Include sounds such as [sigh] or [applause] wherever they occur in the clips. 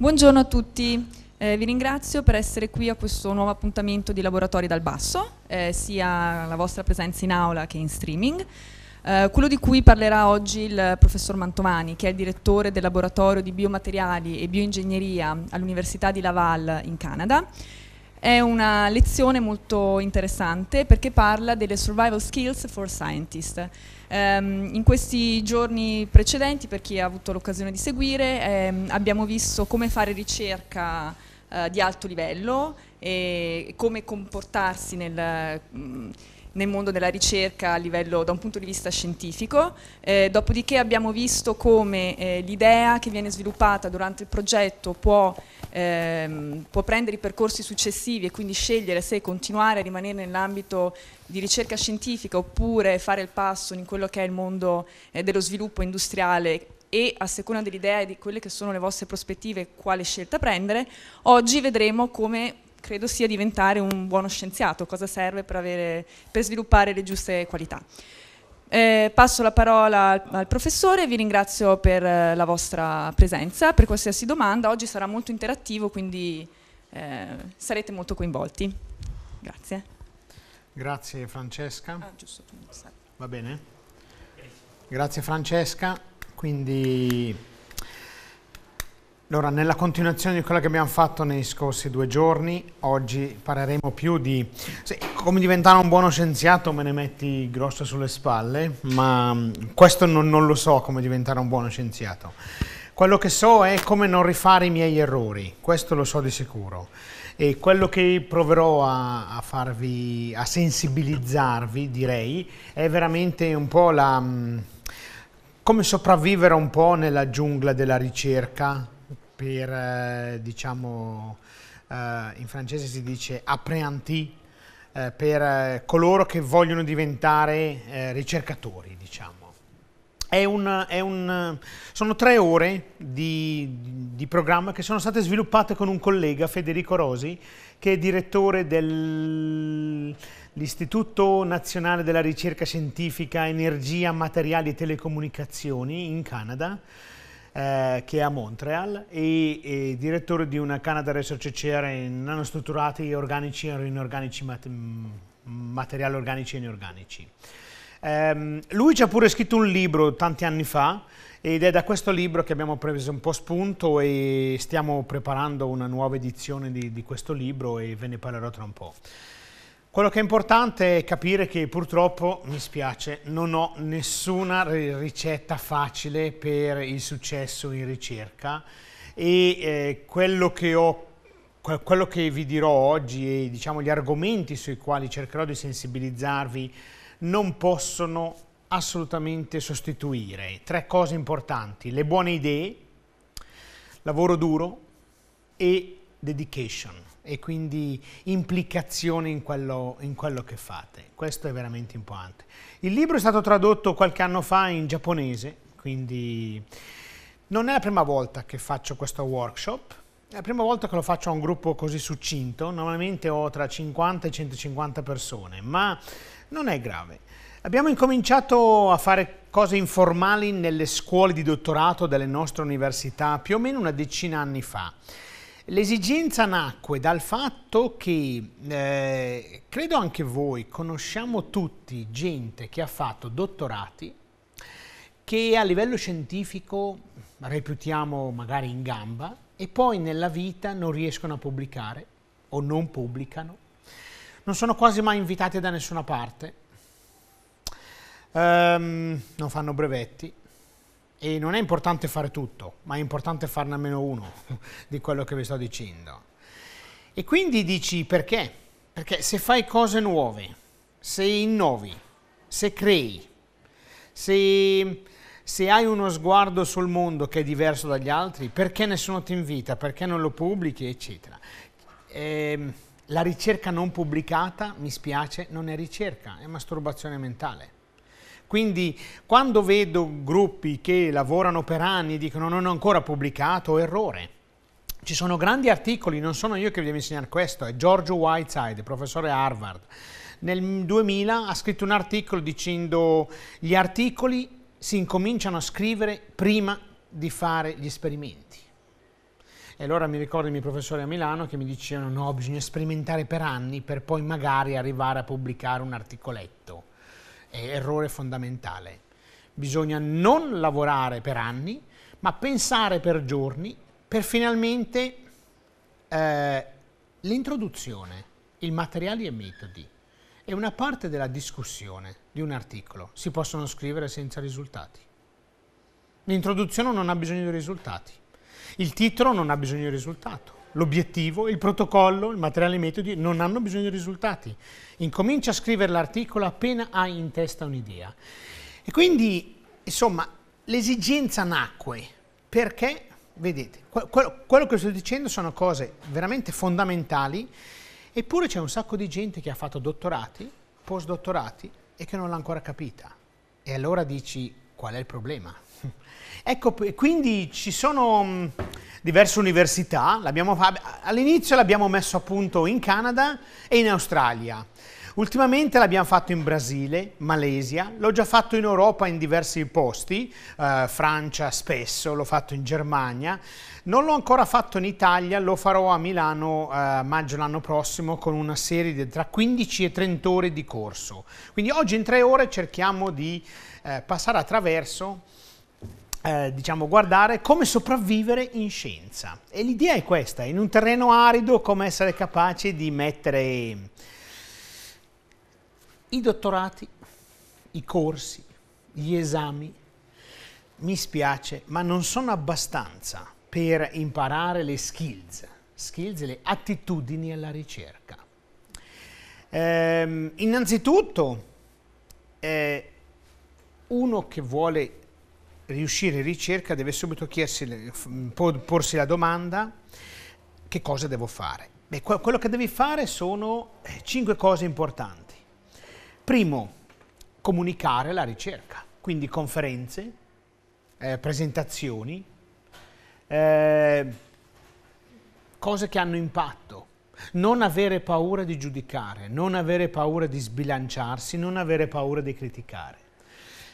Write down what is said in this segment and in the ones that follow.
Buongiorno a tutti, eh, vi ringrazio per essere qui a questo nuovo appuntamento di Laboratori dal Basso, eh, sia la vostra presenza in aula che in streaming. Eh, quello di cui parlerà oggi il professor Mantovani, che è il direttore del laboratorio di biomateriali e bioingegneria all'Università di Laval in Canada. È una lezione molto interessante perché parla delle survival skills for scientists Um, in questi giorni precedenti, per chi ha avuto l'occasione di seguire, um, abbiamo visto come fare ricerca uh, di alto livello e come comportarsi nel... Um, nel mondo della ricerca a livello, da un punto di vista scientifico, eh, dopodiché abbiamo visto come eh, l'idea che viene sviluppata durante il progetto può, ehm, può prendere i percorsi successivi e quindi scegliere se continuare a rimanere nell'ambito di ricerca scientifica oppure fare il passo in quello che è il mondo eh, dello sviluppo industriale e a seconda dell'idea e di quelle che sono le vostre prospettive quale scelta prendere, oggi vedremo come credo sia diventare un buono scienziato, cosa serve per, avere, per sviluppare le giuste qualità. Eh, passo la parola al, al, professore, vi ringrazio per eh, la vostra presenza, per qualsiasi domanda, oggi sarà molto interattivo quindi eh, sarete molto coinvolti. Grazie. Grazie Francesca. Ah, giusto, Va bene. Grazie Francesca, quindi allora, nella continuazione di quello che abbiamo fatto nei scorsi due giorni, oggi parleremo più di sì, come diventare un buono scienziato, me ne metti grosso sulle spalle, ma mm, questo non, non, lo so come diventare un buono scienziato. Quello che so è come non rifare i miei errori, questo lo so di sicuro. E quello che proverò a, a farvi, a sensibilizzarvi, direi, è veramente un po' la... Mm, come sopravvivere un po' nella giungla della ricerca, per, eh, diciamo, eh, in francese si dice apprentis, eh, per coloro che vogliono diventare ricercatori, diciamo. È un, è un, sono tre ore di, di, programma che sono state sviluppate con un collega, Federico Rosi, che è direttore dell'Istituto Nazionale della Ricerca Scientifica, Energia, Materiali e Telecomunicazioni in Canada eh, che è a Montreal e, e, direttore di una Canada Research CR in nanostrutturati organici e inorganici, mat mm, materiali organici e inorganici. Um, lui ci ha pure scritto un libro tanti anni fa ed è da questo libro che abbiamo preso un po' spunto e stiamo preparando una nuova edizione di, di questo libro e ve ne parlerò tra un po'. Quello che è importante è capire che purtroppo, mi spiace, non ho nessuna ricetta facile per il successo in ricerca e eh, quello, che ho, quello che vi dirò oggi e diciamo, gli argomenti sui quali cercherò di sensibilizzarvi non possono assolutamente sostituire tre cose importanti, le buone idee, lavoro duro e dedication e quindi implicazione in quello, in quello che fate. Questo è veramente importante. Il libro è stato tradotto qualche anno fa in giapponese, quindi non è la prima volta che faccio questo workshop, è la prima volta che lo faccio a un gruppo così succinto, normalmente ho tra 50 e 150 persone, ma non è grave. Abbiamo incominciato a fare cose informali nelle scuole di dottorato delle nostre università più o meno una decina di anni fa. L'esigenza nacque dal fatto che, eh, credo anche voi, conosciamo tutti gente che ha fatto dottorati che a livello scientifico reputiamo magari in gamba e poi nella vita non riescono a pubblicare o non pubblicano, non sono quasi mai invitati da nessuna parte, um, non fanno brevetti e non è importante fare tutto, ma è importante farne almeno uno [laughs] di quello che vi sto dicendo. E quindi dici perché? Perché se fai cose nuove, se innovi, se crei, se, se hai uno sguardo sul mondo che è diverso dagli altri, perché nessuno ti invita, perché non lo pubblichi, eccetera. Eh, la ricerca non pubblicata, mi spiace, non è ricerca, è masturbazione mentale. Quindi quando vedo gruppi che lavorano per anni e dicono non ho ancora pubblicato, errore. Ci sono grandi articoli, non sono io che vi devo insegnare questo, è Giorgio Whiteside, professore Harvard. Nel 2000 ha scritto un articolo dicendo gli articoli si incominciano a scrivere prima di fare gli esperimenti. E allora mi ricordo i miei professori a Milano che mi dicevano no, bisogna sperimentare per anni per poi magari arrivare a pubblicare un articoletto è errore fondamentale. Bisogna non lavorare per anni, ma pensare per giorni per finalmente eh, l'introduzione, i materiali e metodi È una parte della discussione di un articolo si possono scrivere senza risultati. L'introduzione non ha bisogno di risultati, il titolo non ha bisogno di risultato, l'obiettivo, il protocollo, il materiale i metodi non hanno bisogno di risultati. Incomincia a scrivere l'articolo appena hai in testa un'idea. E quindi, insomma, l'esigenza nacque perché, vedete, quello, quello che sto dicendo sono cose veramente fondamentali, eppure c'è un sacco di gente che ha fatto dottorati, postdottorati e che non l'ha ancora capita. E allora dici qual è il problema? [laughs] Ecco, quindi ci sono mm, diverse università, all'inizio l'abbiamo messo a punto in Canada e in Australia. Ultimamente l'abbiamo fatto in Brasile, Malesia, l'ho già fatto in Europa in diversi posti, eh, Francia spesso, l'ho fatto in Germania, non l'ho ancora fatto in Italia, lo farò a Milano eh, maggio l'anno prossimo con una serie di tra 15 e 30 ore di corso. Quindi oggi in tre ore cerchiamo di eh, passare attraverso eh, diciamo, guardare come sopravvivere in scienza. E l'idea è questa, in un terreno arido come essere capaci di mettere i dottorati, i corsi, gli esami. Mi spiace, ma non sono abbastanza per imparare le skills, skills le attitudini alla ricerca. Eh, innanzitutto, eh, uno che vuole riuscire in ricerca deve subito chiedersi, porsi la domanda che cosa devo fare. Beh, quello che devi fare sono eh, cinque cose importanti. Primo, comunicare la ricerca, quindi conferenze, eh, presentazioni, eh, cose che hanno impatto. Non avere paura di giudicare, non avere paura di sbilanciarsi, non avere paura di criticare.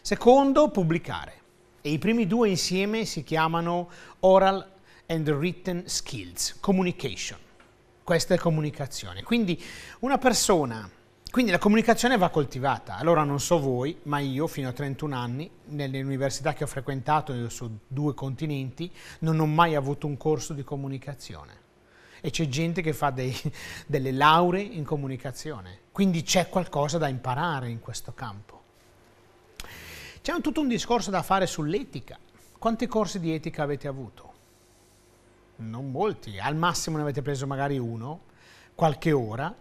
Secondo, pubblicare e i primi due insieme si chiamano Oral and Written Skills, Communication. Questa è comunicazione. Quindi una persona, quindi la comunicazione va coltivata. Allora non so voi, ma io fino a 31 anni, nelle università che ho frequentato su due continenti, non ho mai avuto un corso di comunicazione e c'è gente che fa dei, delle lauree in comunicazione. Quindi c'è qualcosa da imparare in questo campo. C'è tutto un discorso da fare sull'etica. Quanti corsi di etica avete avuto? Non molti, al massimo ne avete preso magari uno, qualche ora,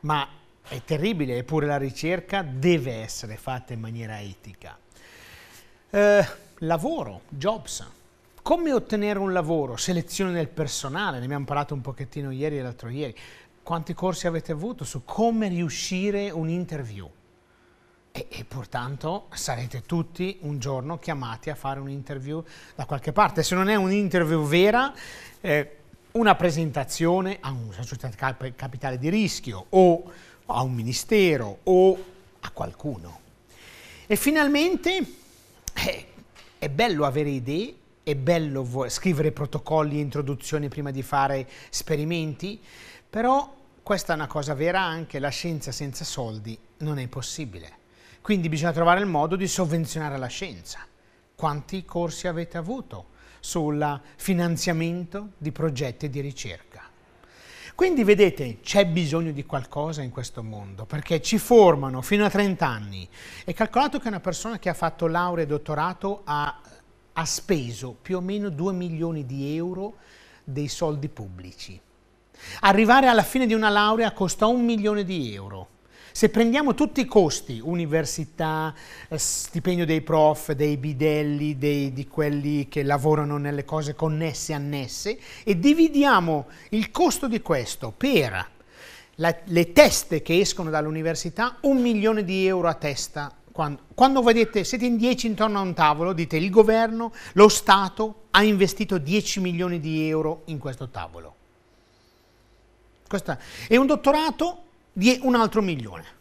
ma è terribile, eppure la ricerca deve essere fatta in maniera etica. Eh, lavoro, jobs. Come ottenere un lavoro? Selezione del personale, ne abbiamo parlato un pochettino ieri e l'altro ieri. Quanti corsi avete avuto su come riuscire un interview? E, e, pertanto sarete tutti un giorno chiamati a fare un'interview da qualche parte. Se non è un'interview vera, eh, una presentazione a una società capitale di rischio o a un ministero o a qualcuno. E finalmente eh, è bello avere idee, è bello scrivere protocolli e introduzioni prima di fare esperimenti, però questa è una cosa vera anche, la scienza senza soldi non è possibile. Quindi bisogna trovare il modo di sovvenzionare la scienza. Quanti corsi avete avuto sul finanziamento di progetti di ricerca? Quindi vedete, c'è bisogno di qualcosa in questo mondo, perché ci formano fino a 30 anni. È calcolato che una persona che ha fatto laurea e dottorato ha, ha speso più o meno 2 milioni di euro dei soldi pubblici. Arrivare alla fine di una laurea costa un milione di euro se prendiamo tutti i costi, università, eh, stipendio dei prof, dei bidelli, dei, di quelli che lavorano nelle cose connesse, e annesse, e dividiamo il costo di questo per la, le teste che escono dall'università, un milione di euro a testa. Quando, quando vedete, siete in 10 intorno a un tavolo, dite il governo, lo Stato ha investito 10 milioni di euro in questo tavolo. Questa, e un dottorato di un altro milione.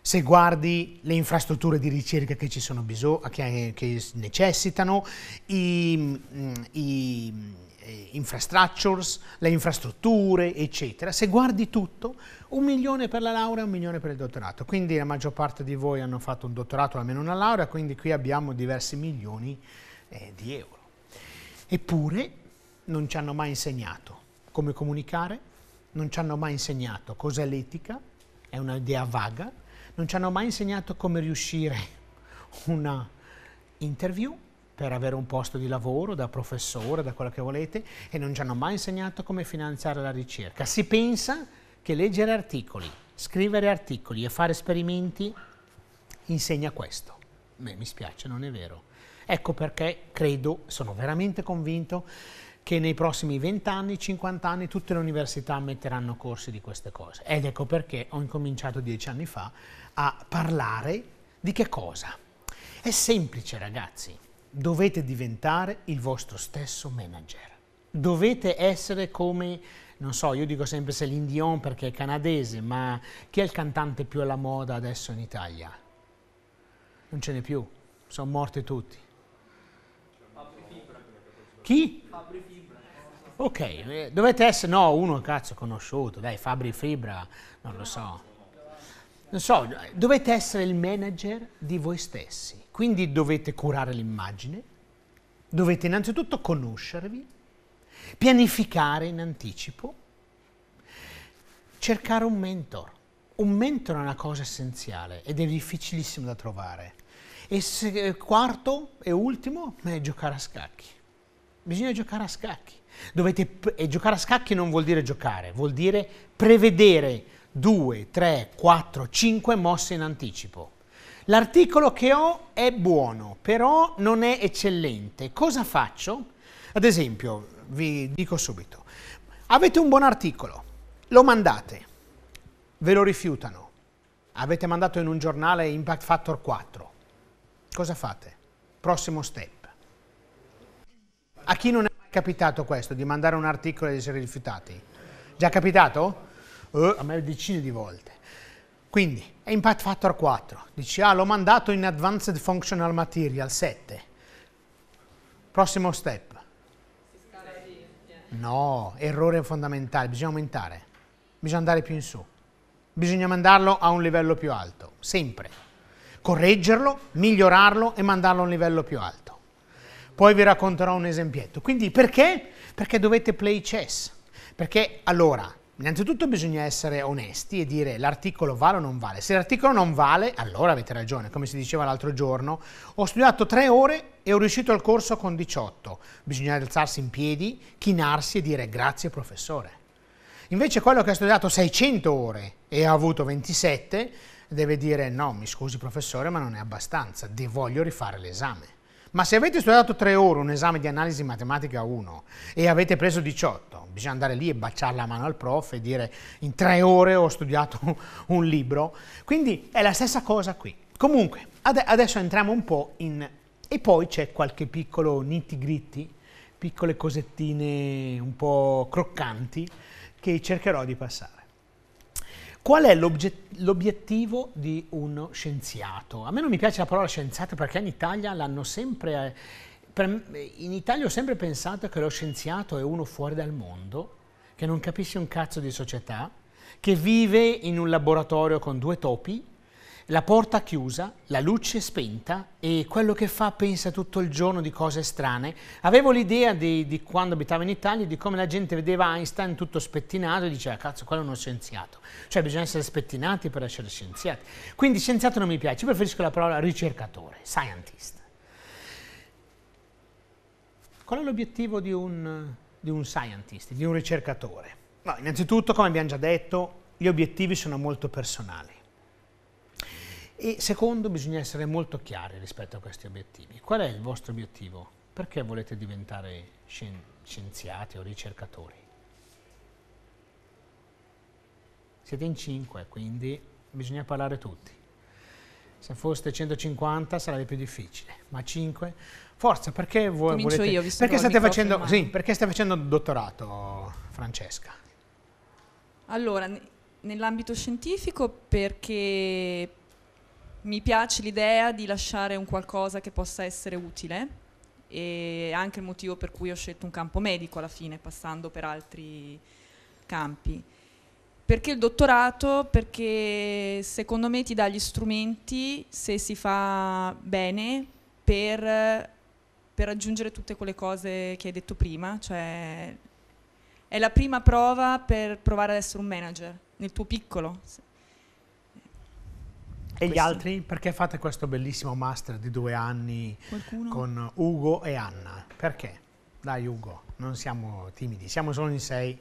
Se guardi le infrastrutture di ricerca che ci sono bisogno, che, che necessitano, i, mm, i eh, infrastructures, le infrastrutture, eccetera. Se guardi tutto, un milione per la laurea, un milione per il dottorato. Quindi la maggior parte di voi hanno fatto un dottorato, almeno una laurea, quindi qui abbiamo diversi milioni eh, di euro. Eppure non ci hanno mai insegnato come comunicare, non ci hanno mai insegnato cos'è l'etica, è un'idea vaga, non ci hanno mai insegnato come riuscire una interview per avere un posto di lavoro da professore, da quello che volete, e non ci hanno mai insegnato come finanziare la ricerca. Si pensa che leggere articoli, scrivere articoli e fare esperimenti insegna questo. Beh, mi spiace, non è vero. Ecco perché credo, sono veramente convinto che nei prossimi 20 anni, 50 anni, tutte le università metteranno corsi di queste cose. Ed ecco perché ho incominciato dieci anni fa a parlare di che cosa. È semplice ragazzi, dovete diventare il vostro stesso manager. Dovete essere come, non so, io dico sempre Céline Dion perché è canadese, ma chi è il cantante più alla moda adesso in Italia? Non ce n'è più, sono morti tutti. Chi? Fabri Fibra. Ok, eh, dovete essere, no, uno cazzo conosciuto, dai, Fabri Fibra, non lo so. Non so, dovete essere il manager di voi stessi, quindi dovete curare l'immagine, dovete innanzitutto conoscervi, pianificare in anticipo, cercare un mentor. Un mentor è una cosa essenziale ed è difficilissimo da trovare. E se, eh, quarto e ultimo è giocare a scacchi. Bisogna giocare a scacchi. Dovete, e giocare a scacchi non vuol dire giocare, vuol dire prevedere 2, 3, 4, 5 mosse in anticipo. L'articolo che ho è buono, però non è eccellente. Cosa faccio? Ad esempio, vi dico subito, avete un buon articolo, lo mandate, ve lo rifiutano, avete mandato in un giornale Impact Factor 4, cosa fate? Prossimo step a chi non è mai capitato questo, di mandare un articolo e di essere rifiutati? Già capitato? Uh, a me decine di volte. Quindi, è Impact Factor 4. Dici, ah, l'ho mandato in Advanced Functional Material 7. Prossimo step. No, errore fondamentale, bisogna aumentare. Bisogna andare più in su. Bisogna mandarlo a un livello più alto, sempre. Correggerlo, migliorarlo e mandarlo a un livello più alto. Poi vi racconterò un esempietto. Quindi perché? Perché dovete play chess. Perché allora, innanzitutto bisogna essere onesti e dire l'articolo vale o non vale. Se l'articolo non vale, allora avete ragione, come si diceva l'altro giorno. Ho studiato tre ore e ho riuscito al corso con 18. Bisogna alzarsi in piedi, chinarsi e dire grazie professore. Invece quello che ha studiato 600 ore e ha avuto 27, deve dire no, mi scusi professore, ma non è abbastanza, voglio rifare l'esame. Ma se avete studiato 3 ore un esame di analisi matematica 1 e avete preso 18, bisogna andare lì e baciare la mano al prof e dire in 3 ore ho studiato [laughs] un libro. Quindi è la stessa cosa qui. Comunque, ad adesso entriamo un po' in... e poi c'è qualche piccolo nitty-gritty, piccole cosettine un po' croccanti che cercherò di passare. Qual è l'obiettivo di uno scienziato? A me non mi piace la parola scienziato perché in Italia l'hanno sempre... Per, in Italia ho sempre pensato che lo scienziato è uno fuori dal mondo, che non capisce un cazzo di società, che vive in un laboratorio con due topi la porta chiusa, la luce spenta e quello che fa pensa tutto il giorno di cose strane. Avevo l'idea di, di, quando abitavo in Italia di come la gente vedeva Einstein tutto spettinato e diceva cazzo quello è uno scienziato. Cioè bisogna essere spettinati per essere scienziati. Quindi scienziato non mi piace, Io preferisco la parola ricercatore, scientist. Qual è l'obiettivo di un, di un scientist, di un ricercatore? No, innanzitutto, come abbiamo già detto, gli obiettivi sono molto personali. E secondo, bisogna essere molto chiari rispetto a questi obiettivi. Qual è il vostro obiettivo? Perché volete diventare scien scienziati o ricercatori? Siete in 5, quindi bisogna parlare tutti. Se foste 150 sarebbe più difficile, ma 5... Forza, perché vuoi... Comincio volete... Io, perché, state facendo, sì, perché stai facendo dottorato, Francesca? Allora, nell'ambito scientifico perché mi piace l'idea di lasciare un qualcosa che possa essere utile e anche il motivo per cui ho scelto un campo medico alla fine, passando per altri campi. Perché il dottorato? Perché secondo me ti dà gli strumenti, se si fa bene, per, per raggiungere tutte quelle cose che hai detto prima, cioè è la prima prova per provare ad essere un manager, nel tuo piccolo, e gli altri? Perché fate questo bellissimo master di due anni Qualcuno? con Ugo e Anna? Perché? Dai Ugo, non siamo timidi, siamo solo in sei.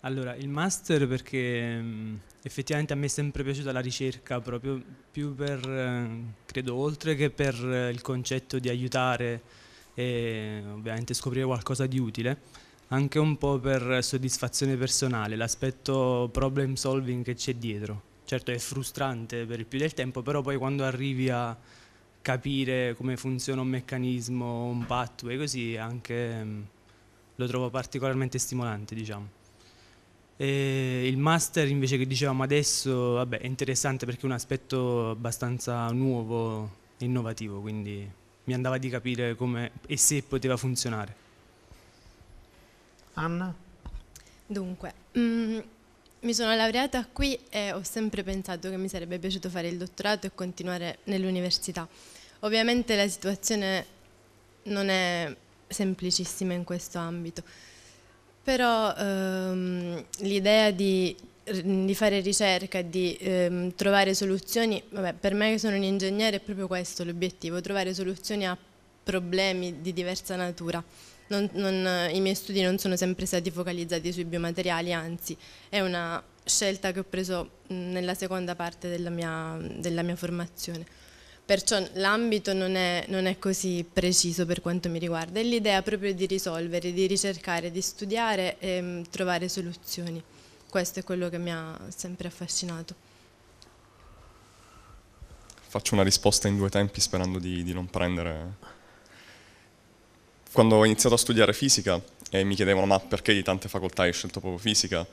Allora, il master perché mm, effettivamente a me è sempre piaciuta la ricerca, proprio più per, eh, credo, oltre che per eh, il concetto di aiutare e ovviamente scoprire qualcosa di utile, anche un po' per soddisfazione personale, l'aspetto problem solving che c'è dietro certo è frustrante per il più del tempo, però poi quando arrivi a capire come funziona un meccanismo, un pathway, così anche mm, lo trovo particolarmente stimolante, diciamo. E il master invece che dicevamo adesso vabbè, è interessante perché è un aspetto abbastanza nuovo e innovativo, quindi mi andava di capire come e se poteva funzionare. Anna? Dunque, mh, mm, mi sono laureata qui e ho sempre pensato che mi sarebbe piaciuto fare il dottorato e continuare nell'università. Ovviamente la situazione non è semplicissima in questo ambito, però ehm, l'idea di, di, fare ricerca, di ehm, trovare soluzioni, vabbè, per me che sono un ingegnere è proprio questo l'obiettivo, trovare soluzioni a problemi di diversa natura non, non, eh, i miei studi non sono sempre stati focalizzati sui biomateriali, anzi è una scelta che ho preso mm, nella seconda parte della mia, della mia formazione. Perciò l'ambito non è, non è così preciso per quanto mi riguarda, è l'idea proprio di risolvere, di ricercare, di studiare e mm, trovare soluzioni. Questo è quello che mi ha sempre affascinato faccio una risposta in due tempi sperando di, di non prendere quando ho iniziato a studiare fisica e mi chiedevano ma perché di tante facoltà hai scelto proprio fisica,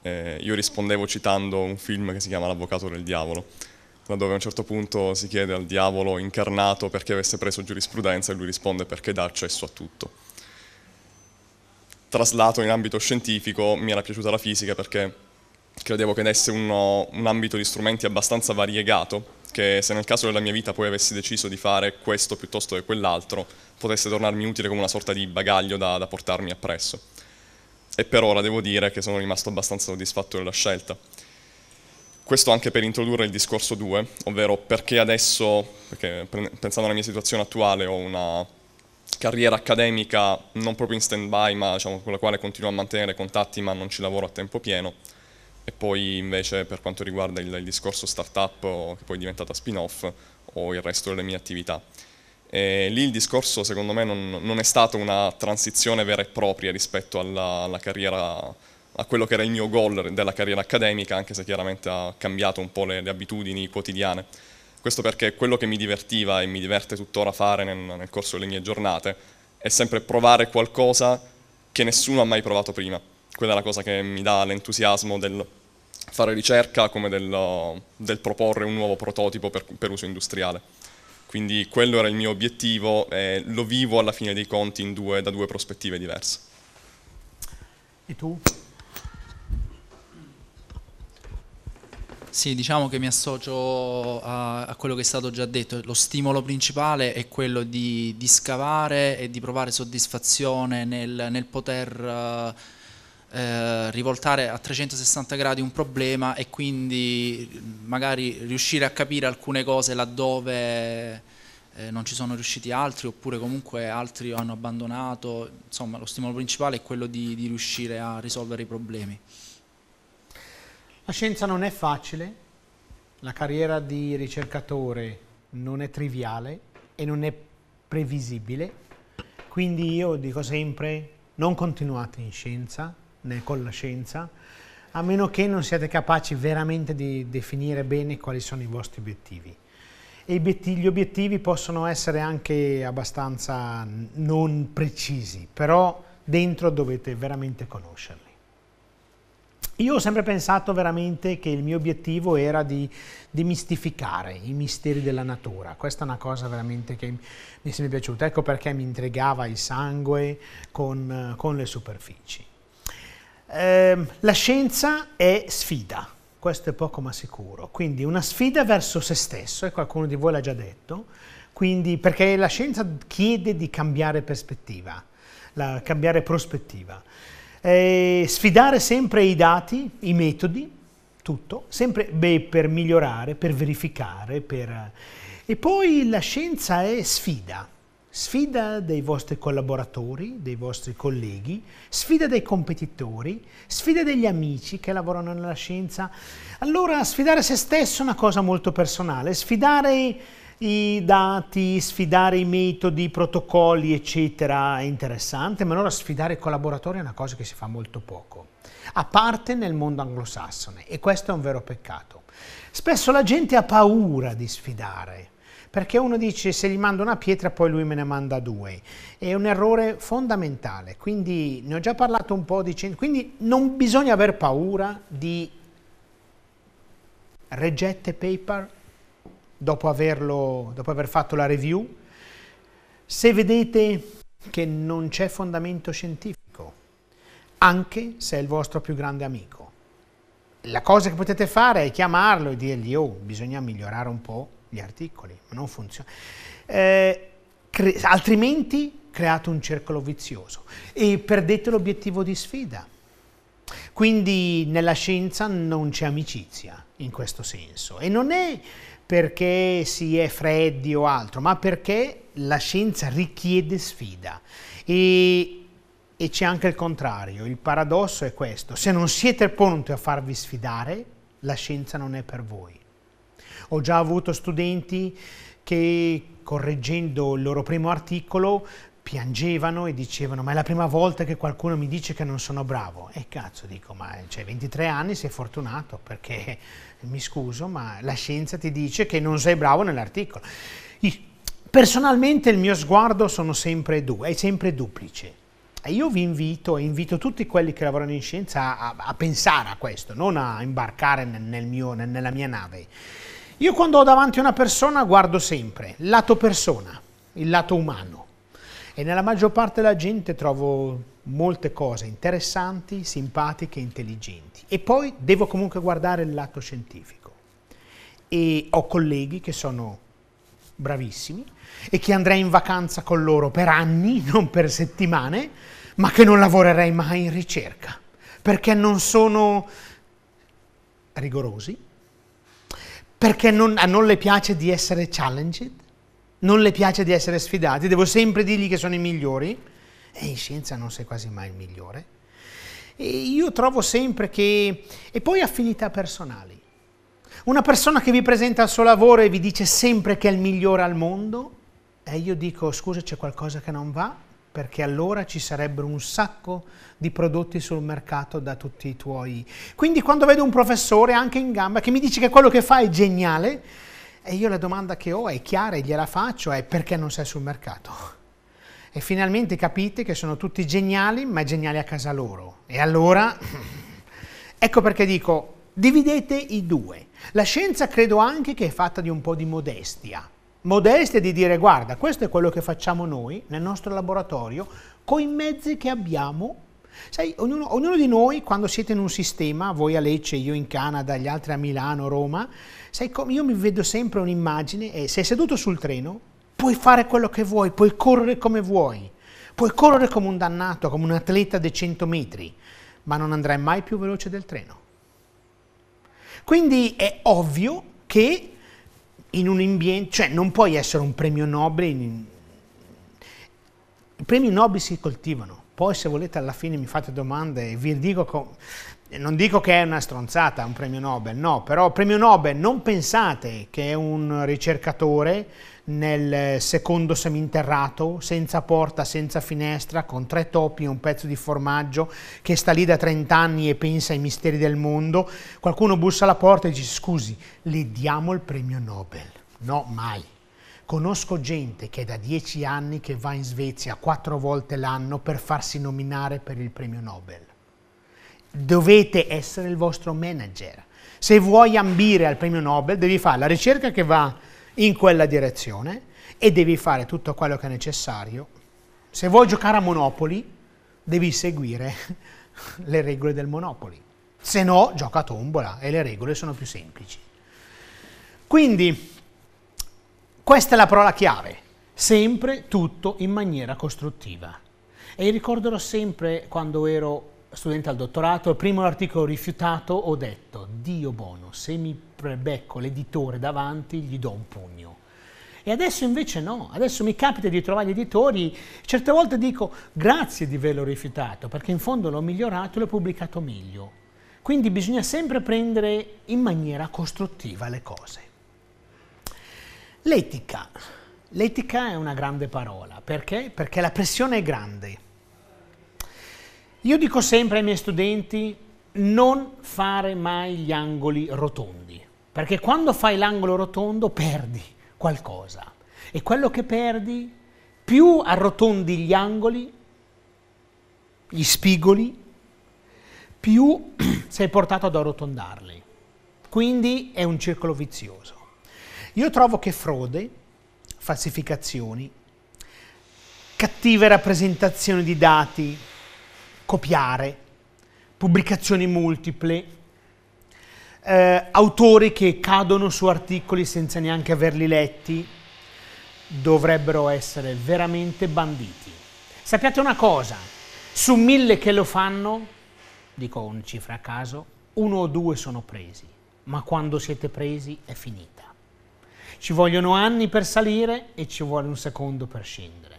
eh, io rispondevo citando un film che si chiama L'avvocato del diavolo, dove a un certo punto si chiede al diavolo incarnato perché avesse preso giurisprudenza e lui risponde perché dà accesso a tutto. Traslato in ambito scientifico mi era piaciuta la fisica perché credevo che desse uno, un ambito di strumenti abbastanza variegato che se nel caso della mia vita poi avessi deciso di fare questo piuttosto che quell'altro, potesse tornarmi utile come una sorta di bagaglio da, da portarmi appresso. E per ora devo dire che sono rimasto abbastanza soddisfatto della scelta. Questo anche per introdurre il discorso 2, ovvero perché adesso, perché pensando alla mia situazione attuale, ho una carriera accademica non proprio in stand-by, ma diciamo, con la quale continuo a mantenere contatti, ma non ci lavoro a tempo pieno, e poi invece per quanto riguarda il, il discorso startup che poi è diventata spin-off o il resto delle mie attività. E lì il discorso secondo me non, non, è stata una transizione vera e propria rispetto alla, alla carriera, a quello che era il mio goal della carriera accademica, anche se chiaramente ha cambiato un po' le, le abitudini quotidiane. Questo perché quello che mi divertiva e mi diverte tuttora fare nel, nel corso delle mie giornate è sempre provare qualcosa che nessuno ha mai provato prima quella è la cosa che mi dà l'entusiasmo del fare ricerca come del, del proporre un nuovo prototipo per, per, uso industriale. Quindi quello era il mio obiettivo e lo vivo alla fine dei conti due, da due prospettive diverse. E tu? Sì, diciamo che mi associo a, a, quello che è stato già detto. Lo stimolo principale è quello di, di scavare e di provare soddisfazione nel, nel poter... Uh, eh, rivoltare a 360 gradi un problema e quindi mm, magari riuscire a capire alcune cose laddove eh, non ci sono riusciti altri oppure comunque altri hanno abbandonato, insomma lo stimolo principale è quello di, di riuscire a risolvere i problemi. La scienza non è facile, la carriera di ricercatore non è triviale e non è previsibile, quindi io dico sempre non continuate in scienza, con la scienza, a meno che non siate capaci veramente di definire bene quali sono i vostri obiettivi. E gli obiettivi possono essere anche abbastanza non precisi, però dentro dovete veramente conoscerli. Io ho sempre pensato veramente che il mio obiettivo era di demistificare i misteri della natura. Questa è una cosa veramente che mi è sempre piaciuta. Ecco perché mi intrigava il sangue con, con le superfici. Eh, la scienza è sfida, questo è poco ma sicuro, quindi una sfida verso se stesso, e qualcuno di voi l'ha già detto, quindi perché la scienza chiede di cambiare prospettiva, la, cambiare prospettiva. Eh, sfidare sempre i dati, i metodi, tutto, sempre beh, per migliorare, per verificare, per... e poi la scienza è sfida sfida dei vostri collaboratori, dei vostri colleghi, sfida dei competitori, sfida degli amici che lavorano nella scienza. Allora sfidare se stesso è una cosa molto personale, sfidare i dati, sfidare i metodi, i protocolli, eccetera, è interessante, ma allora sfidare i collaboratori è una cosa che si fa molto poco, a parte nel mondo anglosassone, e questo è un vero peccato. Spesso la gente ha paura di sfidare, perché uno dice se gli mando una pietra poi lui me ne manda due. È un errore fondamentale, quindi ne ho già parlato un po' dicendo, quindi non bisogna aver paura di reggette paper dopo, averlo, dopo aver fatto la review. Se vedete che non c'è fondamento scientifico, anche se è il vostro più grande amico. La cosa che potete fare è chiamarlo e dirgli, oh, bisogna migliorare un po' gli articoli, ma non funziona. Eh, cre altrimenti create un circolo vizioso e perdete l'obiettivo di sfida. Quindi nella scienza non c'è amicizia in questo senso e non è perché si è freddi o altro, ma perché la scienza richiede sfida e, e c'è anche il contrario, il paradosso è questo, se non siete pronti a farvi sfidare, la scienza non è per voi. Ho già avuto studenti che correggendo il loro primo articolo piangevano e dicevano ma è la prima volta che qualcuno mi dice che non sono bravo e cazzo dico ma c'è cioè, 23 anni sei fortunato perché [laughs] mi scuso ma la scienza ti dice che non sei bravo nell'articolo personalmente il mio sguardo sempre è sempre duplice e io vi invito e invito tutti quelli che lavorano in scienza a, a, a pensare a questo non a imbarcare nel mio, nella mia nave io quando ho davanti una persona guardo sempre lato persona, il lato umano. E nella maggior parte della gente trovo molte cose interessanti, simpatiche, intelligenti. E poi devo comunque guardare il lato scientifico. E ho colleghi che sono bravissimi e che andrei in vacanza con loro per anni, [laughs] non per settimane, ma che non lavorerei mai in ricerca, perché non sono rigorosi, perché non, non, le piace di essere challenged, non le piace di essere sfidati, devo sempre dirgli che sono i migliori e in scienza non sei quasi mai il migliore. E io trovo sempre che... E poi affinità personali. Una persona che vi presenta il suo lavoro e vi dice sempre che è il migliore al mondo, e io dico scusa c'è qualcosa che non va, perché allora ci sarebbero un sacco di prodotti sul mercato da tutti i tuoi. Quindi quando vedo un professore anche in gamba che mi dice che quello che fa è geniale, e io la domanda che ho è chiara e gliela faccio è perché non sei sul mercato? E finalmente capite che sono tutti geniali, ma geniali a casa loro. E allora [laughs] ecco perché dico dividete i due. La scienza credo anche che è fatta di un po' di modestia modestia di dire guarda, questo è quello che facciamo noi nel nostro laboratorio con i mezzi che abbiamo. Sai, ognuno, ognuno di noi quando siete in un sistema, voi a Lecce, io in Canada, gli altri a Milano, Roma, sai, io mi vedo sempre un'immagine e eh, sei seduto sul treno, puoi fare quello che vuoi, puoi correre come vuoi, puoi correre come un dannato, come un atleta dei 100 metri, ma non andrai mai più veloce del treno. Quindi è ovvio che in un ambiente, cioè non puoi essere un premio Nobel. In, I premi Nobel si coltivano, poi se volete alla fine mi fate domande e vi dico, co, non dico che è una stronzata un premio Nobel, no, però premio Nobel non pensate che è un ricercatore nel secondo seminterrato, senza porta, senza finestra, con tre topi e un pezzo di formaggio, che sta lì da 30 anni e pensa ai misteri del mondo. Qualcuno bussa alla porta e dice, scusi, le diamo il premio Nobel. No, mai. Conosco gente che è da dieci anni che va in Svezia quattro volte l'anno per farsi nominare per il premio Nobel. Dovete essere il vostro manager. Se vuoi ambire al premio Nobel devi fare la ricerca che va in quella direzione e devi fare tutto quello che è necessario. Se vuoi giocare a Monopoli, devi seguire [laughs] le regole del Monopoli. Se no, gioca a tombola e le regole sono più semplici. Quindi, questa è la parola chiave. Sempre tutto in maniera costruttiva. E ricorderò sempre quando ero studente al dottorato, primo articolo rifiutato ho detto, Dio buono, se mi becco l'editore davanti gli do un pugno. E adesso invece no, adesso mi capita di trovare gli editori, certe volte dico grazie di averlo rifiutato, perché in fondo l'ho migliorato e l'ho pubblicato meglio. Quindi bisogna sempre prendere in maniera costruttiva le cose. L'etica. L'etica è una grande parola, perché? Perché la pressione è grande. Io dico sempre ai miei studenti non fare mai gli angoli rotondi, perché quando fai l'angolo rotondo perdi qualcosa e quello che perdi più arrotondi gli angoli, gli spigoli, più [clears throat] sei portato ad arrotondarli. Quindi è un circolo vizioso. Io trovo che frode, falsificazioni, cattive rappresentazioni di dati, copiare, pubblicazioni multiple, eh, autori che cadono su articoli senza neanche averli letti, dovrebbero essere veramente banditi. Sappiate una cosa, su mille che lo fanno, dico un cifra a caso, uno o due sono presi, ma quando siete presi è finita. Ci vogliono anni per salire e ci vuole un secondo per scendere.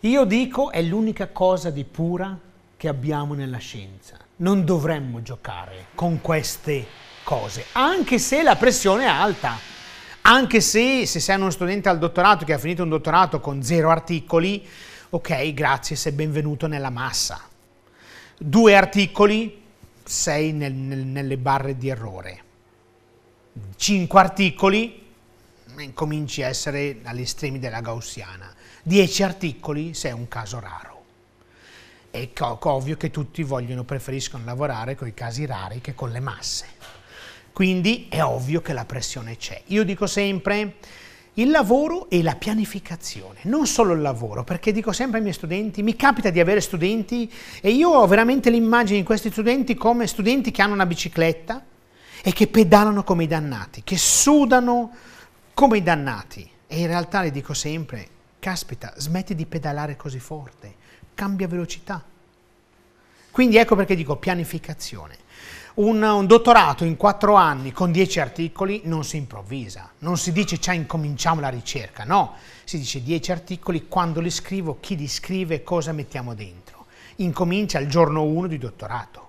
Io dico è l'unica cosa di pura che abbiamo nella scienza. Non dovremmo giocare con queste cose, anche se la pressione è alta, anche se, se sei uno studente al dottorato che ha finito un dottorato con zero articoli, ok, grazie, sei benvenuto nella massa. Due articoli, sei nel, nel, nelle barre di errore. Cinque articoli, mm, cominci a essere agli estremi della gaussiana. Dieci articoli, sei un caso raro è ovvio che tutti vogliono, preferiscono lavorare con i casi rari che con le masse. Quindi è ovvio che la pressione c'è. Io dico sempre il lavoro e la pianificazione, non solo il lavoro, perché dico sempre ai miei studenti, mi capita di avere studenti e io ho veramente l'immagine di questi studenti come studenti che hanno una bicicletta e che pedalano come i dannati, che sudano come i dannati. E in realtà le dico sempre, caspita, smetti di pedalare così forte cambia velocità. Quindi ecco perché dico pianificazione. Un, un, dottorato in quattro anni con dieci articoli non si improvvisa, non si dice già incominciamo la ricerca, no, si dice dieci articoli, quando li scrivo, chi li scrive, cosa mettiamo dentro. Incomincia il giorno uno di dottorato.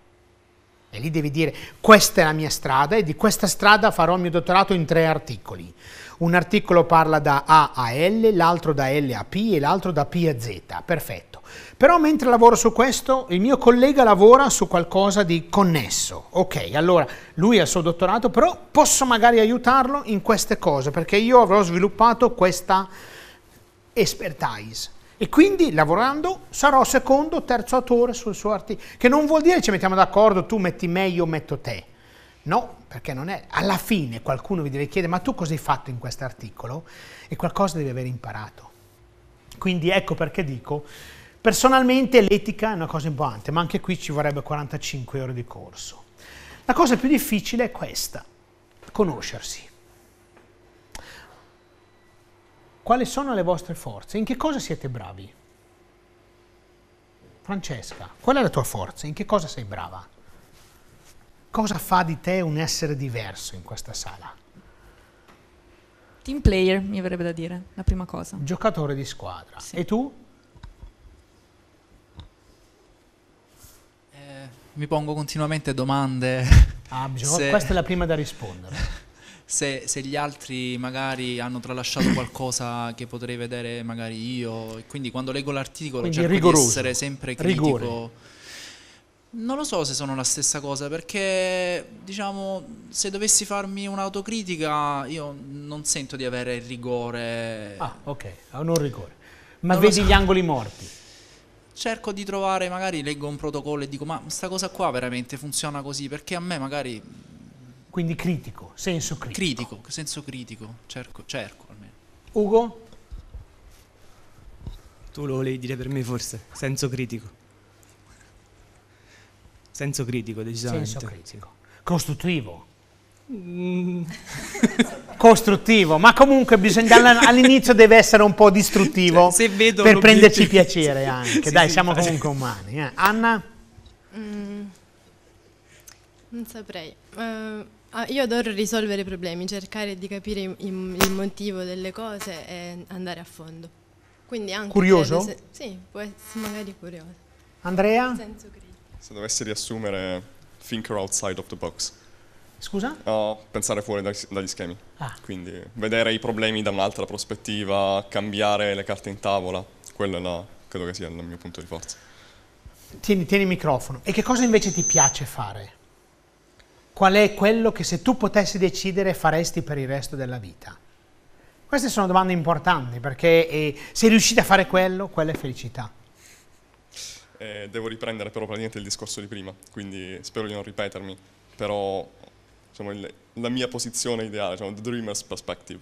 E lì devi dire questa è la mia strada e di questa strada farò il mio dottorato in tre articoli. Un articolo parla da A a L, l'altro da L a P e l'altro da P a Z. Perfetto. Però mentre lavoro su questo, il mio collega lavora su qualcosa di connesso. Ok, allora lui ha il suo dottorato, però posso magari aiutarlo in queste cose, perché io avrò sviluppato questa expertise. E quindi lavorando sarò secondo o terzo autore sul suo articolo, che non vuol dire ci mettiamo d'accordo, tu metti me, io metto te. No, perché non è. Alla fine qualcuno vi deve chiedere, ma tu cosa hai fatto in questo articolo? E qualcosa devi aver imparato. Quindi ecco perché dico Personalmente l'etica è una cosa importante, ma anche qui ci vorrebbe 45 ore di corso. La cosa più difficile è questa, conoscersi. Quali sono le vostre forze? In che cosa siete bravi? Francesca, qual è la tua forza? In che cosa sei brava? Cosa fa di te un essere diverso in questa sala? Team player, mi verrebbe da dire, la prima cosa. Giocatore di squadra. Sì. E tu? mi pongo continuamente domande. Ah, [laughs] se, questa è la prima da rispondere. [laughs] Se, se, gli altri magari hanno tralasciato qualcosa che potrei vedere magari io, quindi quando leggo l'articolo quindi cerco rigoroso, di essere sempre critico. Rigore. Non lo so se sono la stessa cosa, perché diciamo, se dovessi farmi un'autocritica, io non sento di avere il rigore. Ah, ok, non rigore. Ma non vedi so. gli angoli morti cerco di trovare, magari leggo un protocollo e dico ma questa cosa qua veramente funziona così, perché a me magari... Quindi critico, senso critico. Critico, senso critico, cerco, cerco almeno. Ugo? Tu lo volevi dire per me forse, senso critico. Senso critico, decisamente. Senso critico. Costruttivo Mm. [laughs] costruttivo, ma comunque bisogna, all'inizio deve essere un po' distruttivo cioè, per prenderci piacere [laughs] sì, anche. Sì, Dai, sì, siamo comunque umani. Eh. Anna? Mm, non saprei. Uh, io adoro risolvere problemi, cercare di capire il, il motivo delle cose e andare a fondo. Quindi anche curioso? Se, sì, può essere magari curioso. Andrea? Se dovessi riassumere Thinker Outside of the Box Scusa? No, pensare fuori dai, dagli schemi. Ah. Quindi vedere i problemi da un'altra prospettiva, cambiare le carte in tavola, quello la, credo che sia il mio punto di forza. Tieni, tieni il microfono. E che cosa invece ti piace fare? Qual è quello che se tu potessi decidere faresti per il resto della vita? Queste sono domande importanti perché eh, se riuscite a fare quello, quella è felicità. Eh, devo riprendere però praticamente il discorso di prima, quindi spero di non ripetermi, però diciamo, il, la mia posizione ideale, diciamo, the dreamer's perspective,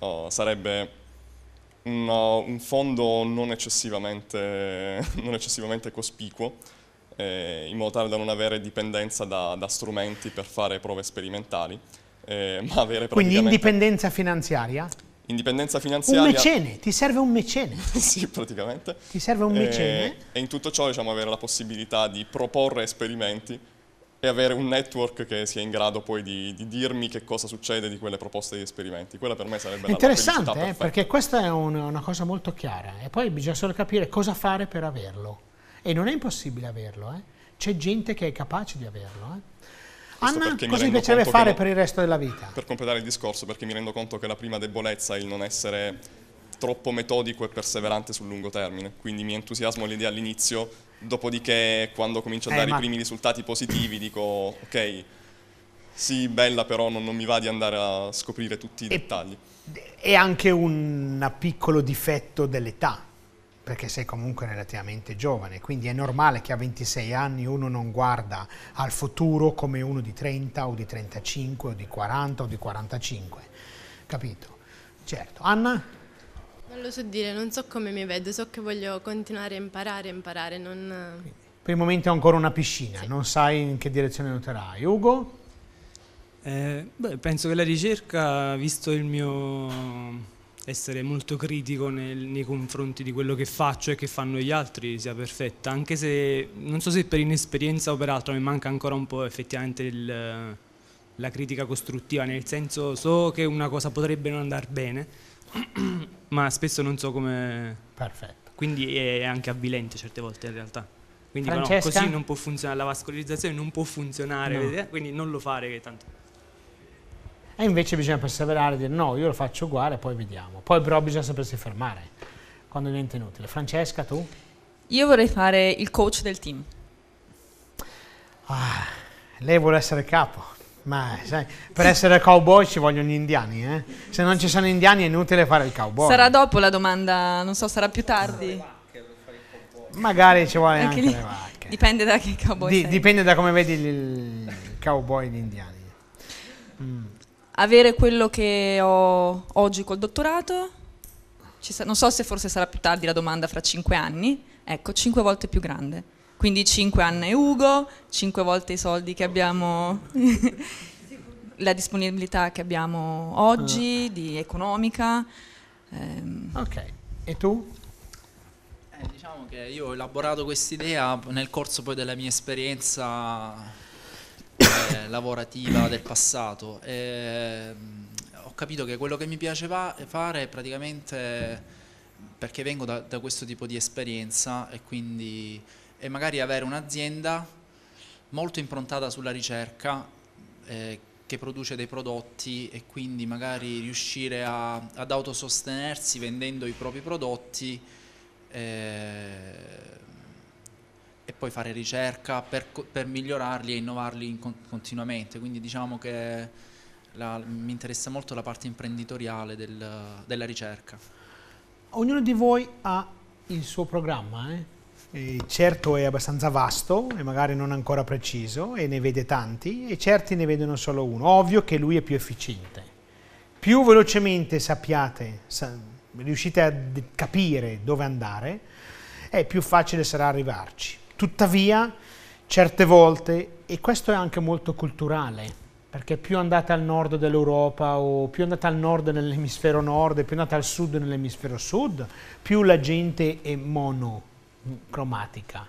uh, sarebbe una, un fondo non eccessivamente, [laughs] non eccessivamente cospicuo, eh, in modo tale da non avere dipendenza da, da strumenti per fare prove sperimentali, eh, ma avere Quindi indipendenza finanziaria? indipendenza finanziaria. Un mecene, ti serve un mecene. [laughs] sì, praticamente. Ti serve un eh, mecene. E, e in tutto ciò diciamo, avere la possibilità di proporre esperimenti e avere un network che sia in grado poi di, di dirmi che cosa succede di quelle proposte di esperimenti. Quella per me sarebbe Interessante, la, la eh, perché questa è una, una cosa molto chiara e poi bisogna solo capire cosa fare per averlo. E non è impossibile averlo, eh? c'è gente che è capace di averlo. Eh? Anna, cosa ti piacerebbe fare non, per il resto della vita? Per completare il discorso, perché mi rendo conto che la prima debolezza è il non essere troppo metodico e perseverante sul lungo termine, quindi mi entusiasmo l'idea all'inizio Dopodiché quando comincio a eh, dare ma... i primi risultati positivi dico ok, sì, bella, però non, non, mi va di andare a scoprire tutti i e, dettagli. È anche un piccolo difetto dell'età, perché sei comunque relativamente giovane, quindi è normale che a 26 anni uno non guarda al futuro come uno di 30 o di 35 o di 40 o di 45. Capito? Certo. Anna? Non lo so dire, non so come mi vedo, so che voglio continuare a imparare, imparare, non... Per il momento è ancora una piscina, sì. non sai in che direzione noterai. Ugo? Eh, beh, penso che la ricerca, visto il mio essere molto critico nel, nei confronti di quello che faccio e che fanno gli altri sia perfetta, anche se non so se per inesperienza o per altro mi manca ancora un po' effettivamente il, la critica costruttiva, nel senso so che una cosa potrebbe non andare bene, ma spesso non so come... Perfetto. Quindi è anche avvilente certe volte in realtà. Quindi no, così non può funzionare, la vascolarizzazione non può funzionare, no. quindi non lo fare che tanto. E invece bisogna perseverare e dire no, io lo faccio uguale e poi vediamo. Poi però bisogna sapersi fermare quando diventa inutile. Francesca, tu? Io vorrei fare il coach del team. Ah, lei vuole essere capo. Ma sai, per essere cowboy ci vogliono gli indiani, eh? Se non ci sono indiani è inutile fare il cowboy. Sarà dopo la domanda, non so, sarà più tardi. Magari ci vuole anche, anche lì, le vacche. Dipende da che cowboy Di, Dipende da come vedi il cowboy gli indiani. Mm. Avere quello che ho oggi col dottorato, non so se forse sarà più tardi la domanda fra cinque anni, ecco, cinque volte più grande. Quindi 5 Anna e Ugo, 5 volte i soldi che abbiamo, [laughs] la disponibilità che abbiamo oggi ah. di economica. Ehm. Ok, e tu? Eh, diciamo che io ho elaborato questa idea nel corso poi della mia esperienza eh, [coughs] lavorativa del passato. E, ehm, ho capito che quello che mi piace fare è praticamente perché vengo da, da questo tipo di esperienza e quindi e magari avere un'azienda molto improntata sulla ricerca eh, che produce dei prodotti e quindi magari riuscire a, ad autosostenersi vendendo i propri prodotti eh, e poi fare ricerca per, per migliorarli e innovarli in, continuamente. Quindi diciamo che la, mi interessa molto la parte imprenditoriale del, della ricerca. Ognuno di voi ha il suo programma, eh? certo è abbastanza vasto e magari non ancora preciso e ne vede tanti e certi ne vedono solo uno. Ovvio che lui è più efficiente. Più velocemente sappiate, sa, riuscite a capire dove andare, è più facile sarà arrivarci. Tuttavia, certe volte, e questo è anche molto culturale, perché più andate al nord dell'Europa o più andate al nord nell'emisfero nord più andate al sud nell'emisfero sud, più la gente è mono cromatica.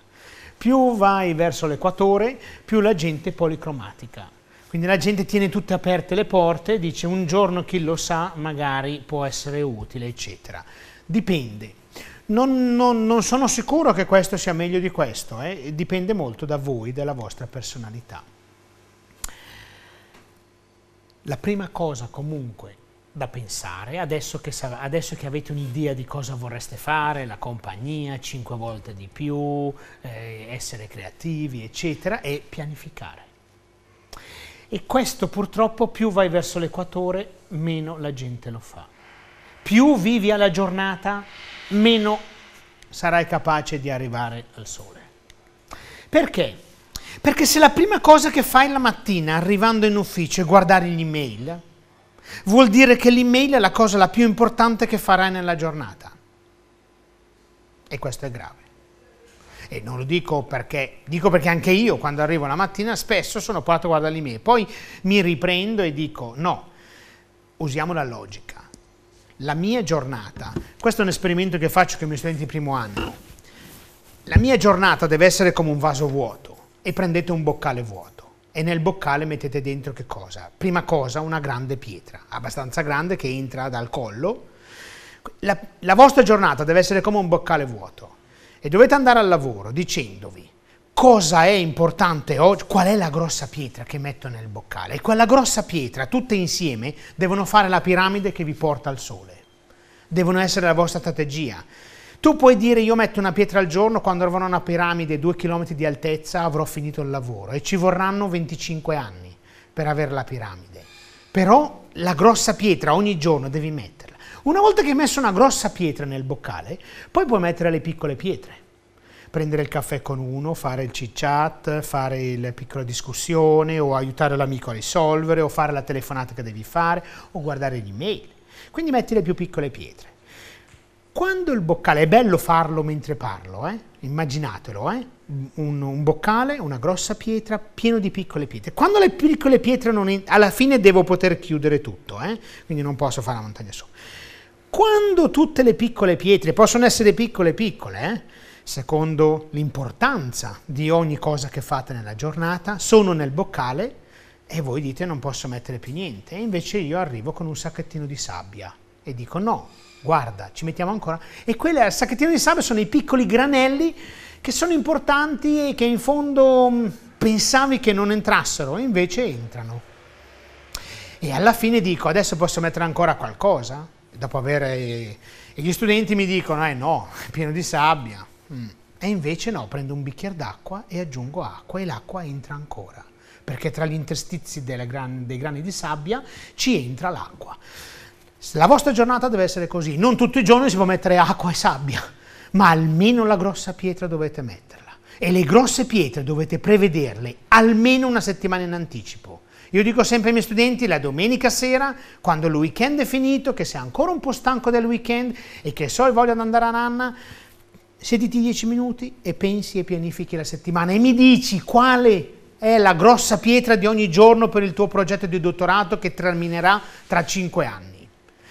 Più vai verso l'equatore, più la gente è policromatica. Quindi la gente tiene tutte aperte le porte, dice un giorno chi lo sa magari può essere utile, eccetera. Dipende. Non, non, non sono sicuro che questo sia meglio di questo, eh? dipende molto da voi, dalla vostra personalità. La prima cosa comunque da pensare, adesso che, adesso che avete un'idea di cosa vorreste fare, la compagnia, cinque volte di più, eh, essere creativi, eccetera, e pianificare. E questo purtroppo più vai verso l'equatore, meno la gente lo fa. Più vivi alla giornata, meno sarai capace di arrivare al sole. Perché? Perché se la prima cosa che fai la mattina arrivando in ufficio è guardare gli email, vuol dire che l'email è la cosa la più importante che farai nella giornata. E questo è grave. E non lo dico perché, dico perché anche io quando arrivo la mattina spesso sono portato a guardare l'email, poi mi riprendo e dico no, usiamo la logica. La mia giornata, questo è un esperimento che faccio con i miei studenti di primo anno, la mia giornata deve essere come un vaso vuoto e prendete un boccale vuoto e nel boccale mettete dentro che cosa? Prima cosa una grande pietra, abbastanza grande che entra dal collo. La, la vostra giornata deve essere come un boccale vuoto e dovete andare al lavoro dicendovi cosa è importante oggi, qual è la grossa pietra che metto nel boccale. E quella grossa pietra, tutte insieme, devono fare la piramide che vi porta al sole. Devono essere la vostra strategia. Tu puoi dire io metto una pietra al giorno, quando avrò una piramide 2 km di altezza avrò finito il lavoro e ci vorranno 25 anni per avere la piramide. Però la grossa pietra ogni giorno devi metterla. Una volta che hai messo una grossa pietra nel boccale, poi puoi mettere le piccole pietre. Prendere il caffè con uno, fare il chit-chat, fare la piccola discussione o aiutare l'amico a risolvere o fare la telefonata che devi fare o guardare l'email. Quindi metti le più piccole pietre. Quando il boccale, è bello farlo mentre parlo, eh? immaginatelo, eh? Un, un, boccale, una grossa pietra, pieno di piccole pietre. Quando le piccole pietre non... In, alla fine devo poter chiudere tutto, eh? quindi non posso fare la montagna su. Quando tutte le piccole pietre, possono essere piccole piccole, eh? secondo l'importanza di ogni cosa che fate nella giornata, sono nel boccale e voi dite non posso mettere più niente, e invece io arrivo con un sacchettino di sabbia e dico no, guarda, ci mettiamo ancora. E quelle al sacchettino di sabbia sono i piccoli granelli che sono importanti e che in fondo mm, pensavi che non entrassero, e invece entrano. E alla fine dico, adesso posso mettere ancora qualcosa? Dopo aver... Eh, e gli studenti mi dicono, eh no, è pieno di sabbia. Mm. E invece no, prendo un bicchiere d'acqua e aggiungo acqua e l'acqua entra ancora, perché tra gli interstizi gran, dei grani di sabbia ci entra l'acqua. La vostra giornata deve essere così, non tutti i giorni si può mettere acqua e sabbia, ma almeno la grossa pietra dovete metterla. E le grosse pietre dovete prevederle almeno una settimana in anticipo. Io dico sempre ai miei studenti la domenica sera, quando il weekend è finito, che sei ancora un po' stanco del weekend e che so e voglio andare a nanna, sediti dieci minuti e pensi e pianifichi la settimana e mi dici quale è la grossa pietra di ogni giorno per il tuo progetto di dottorato che terminerà tra cinque anni.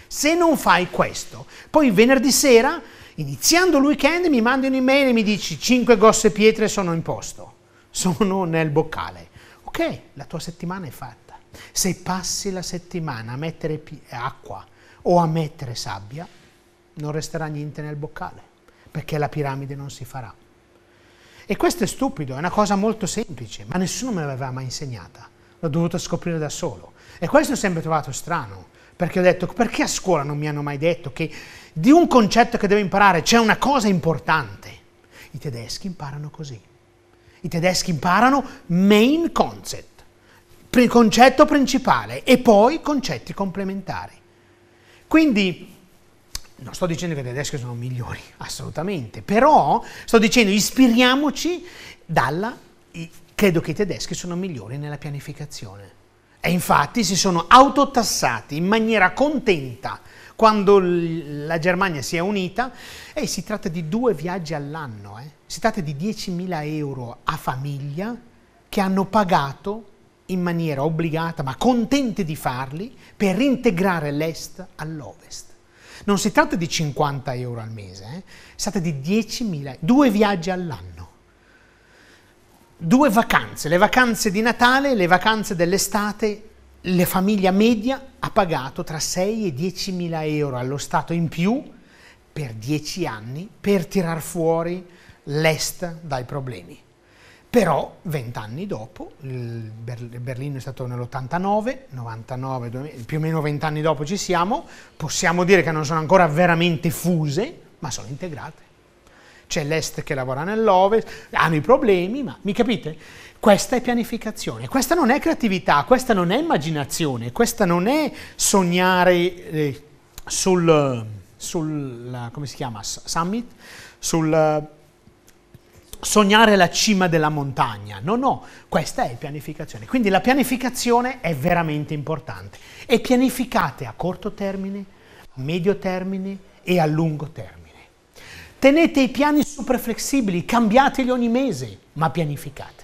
Se non fai questo, poi venerdì sera, iniziando il weekend, mi mandi un'email e mi dici 5 grosse pietre sono in posto, sono nel boccale. Ok, la tua settimana è fatta. Se passi la settimana a mettere acqua o a mettere sabbia, non resterà niente nel boccale, perché la piramide non si farà. E questo è stupido, è una cosa molto semplice, ma nessuno me l'aveva mai insegnata, l'ho dovuta scoprire da solo. E questo ho sempre trovato strano perché ho detto perché a scuola non mi hanno mai detto che di un concetto che devo imparare c'è una cosa importante. I tedeschi imparano così. I tedeschi imparano main concept, concetto principale e poi concetti complementari. Quindi non sto dicendo che i tedeschi sono migliori, assolutamente, però sto dicendo ispiriamoci dalla... Credo che i tedeschi sono migliori nella pianificazione e infatti si sono autotassati in maniera contenta quando la Germania si è unita e si tratta di due viaggi all'anno, eh. si tratta di 10.000 euro a famiglia che hanno pagato in maniera obbligata ma contente di farli per integrare l'est all'ovest. Non si tratta di 50 euro al mese, eh. si tratta di 10.000, due viaggi all'anno due vacanze, le vacanze di Natale e le vacanze dell'estate, la famiglia media ha pagato tra 6 e 10 mila euro allo Stato in più per 10 anni per tirar fuori l'Est dai problemi. Però vent'anni dopo, Berlino è stato nell'89, 99, 2000, più o meno vent'anni dopo ci siamo, possiamo dire che non sono ancora veramente fuse, ma sono integrate c'è l'est che lavora nell'ovest, hanno i problemi, ma mi capite? Questa è pianificazione, questa non è creatività, questa non è immaginazione, questa non è sognare eh, sul, sul, eh, come si chiama, summit, sul eh, sognare la cima della montagna. No, no, questa è pianificazione. Quindi la pianificazione è veramente importante. E pianificate a corto termine, a medio termine e a lungo termine. Tenete i piani super flessibili, cambiateli ogni mese, ma pianificate.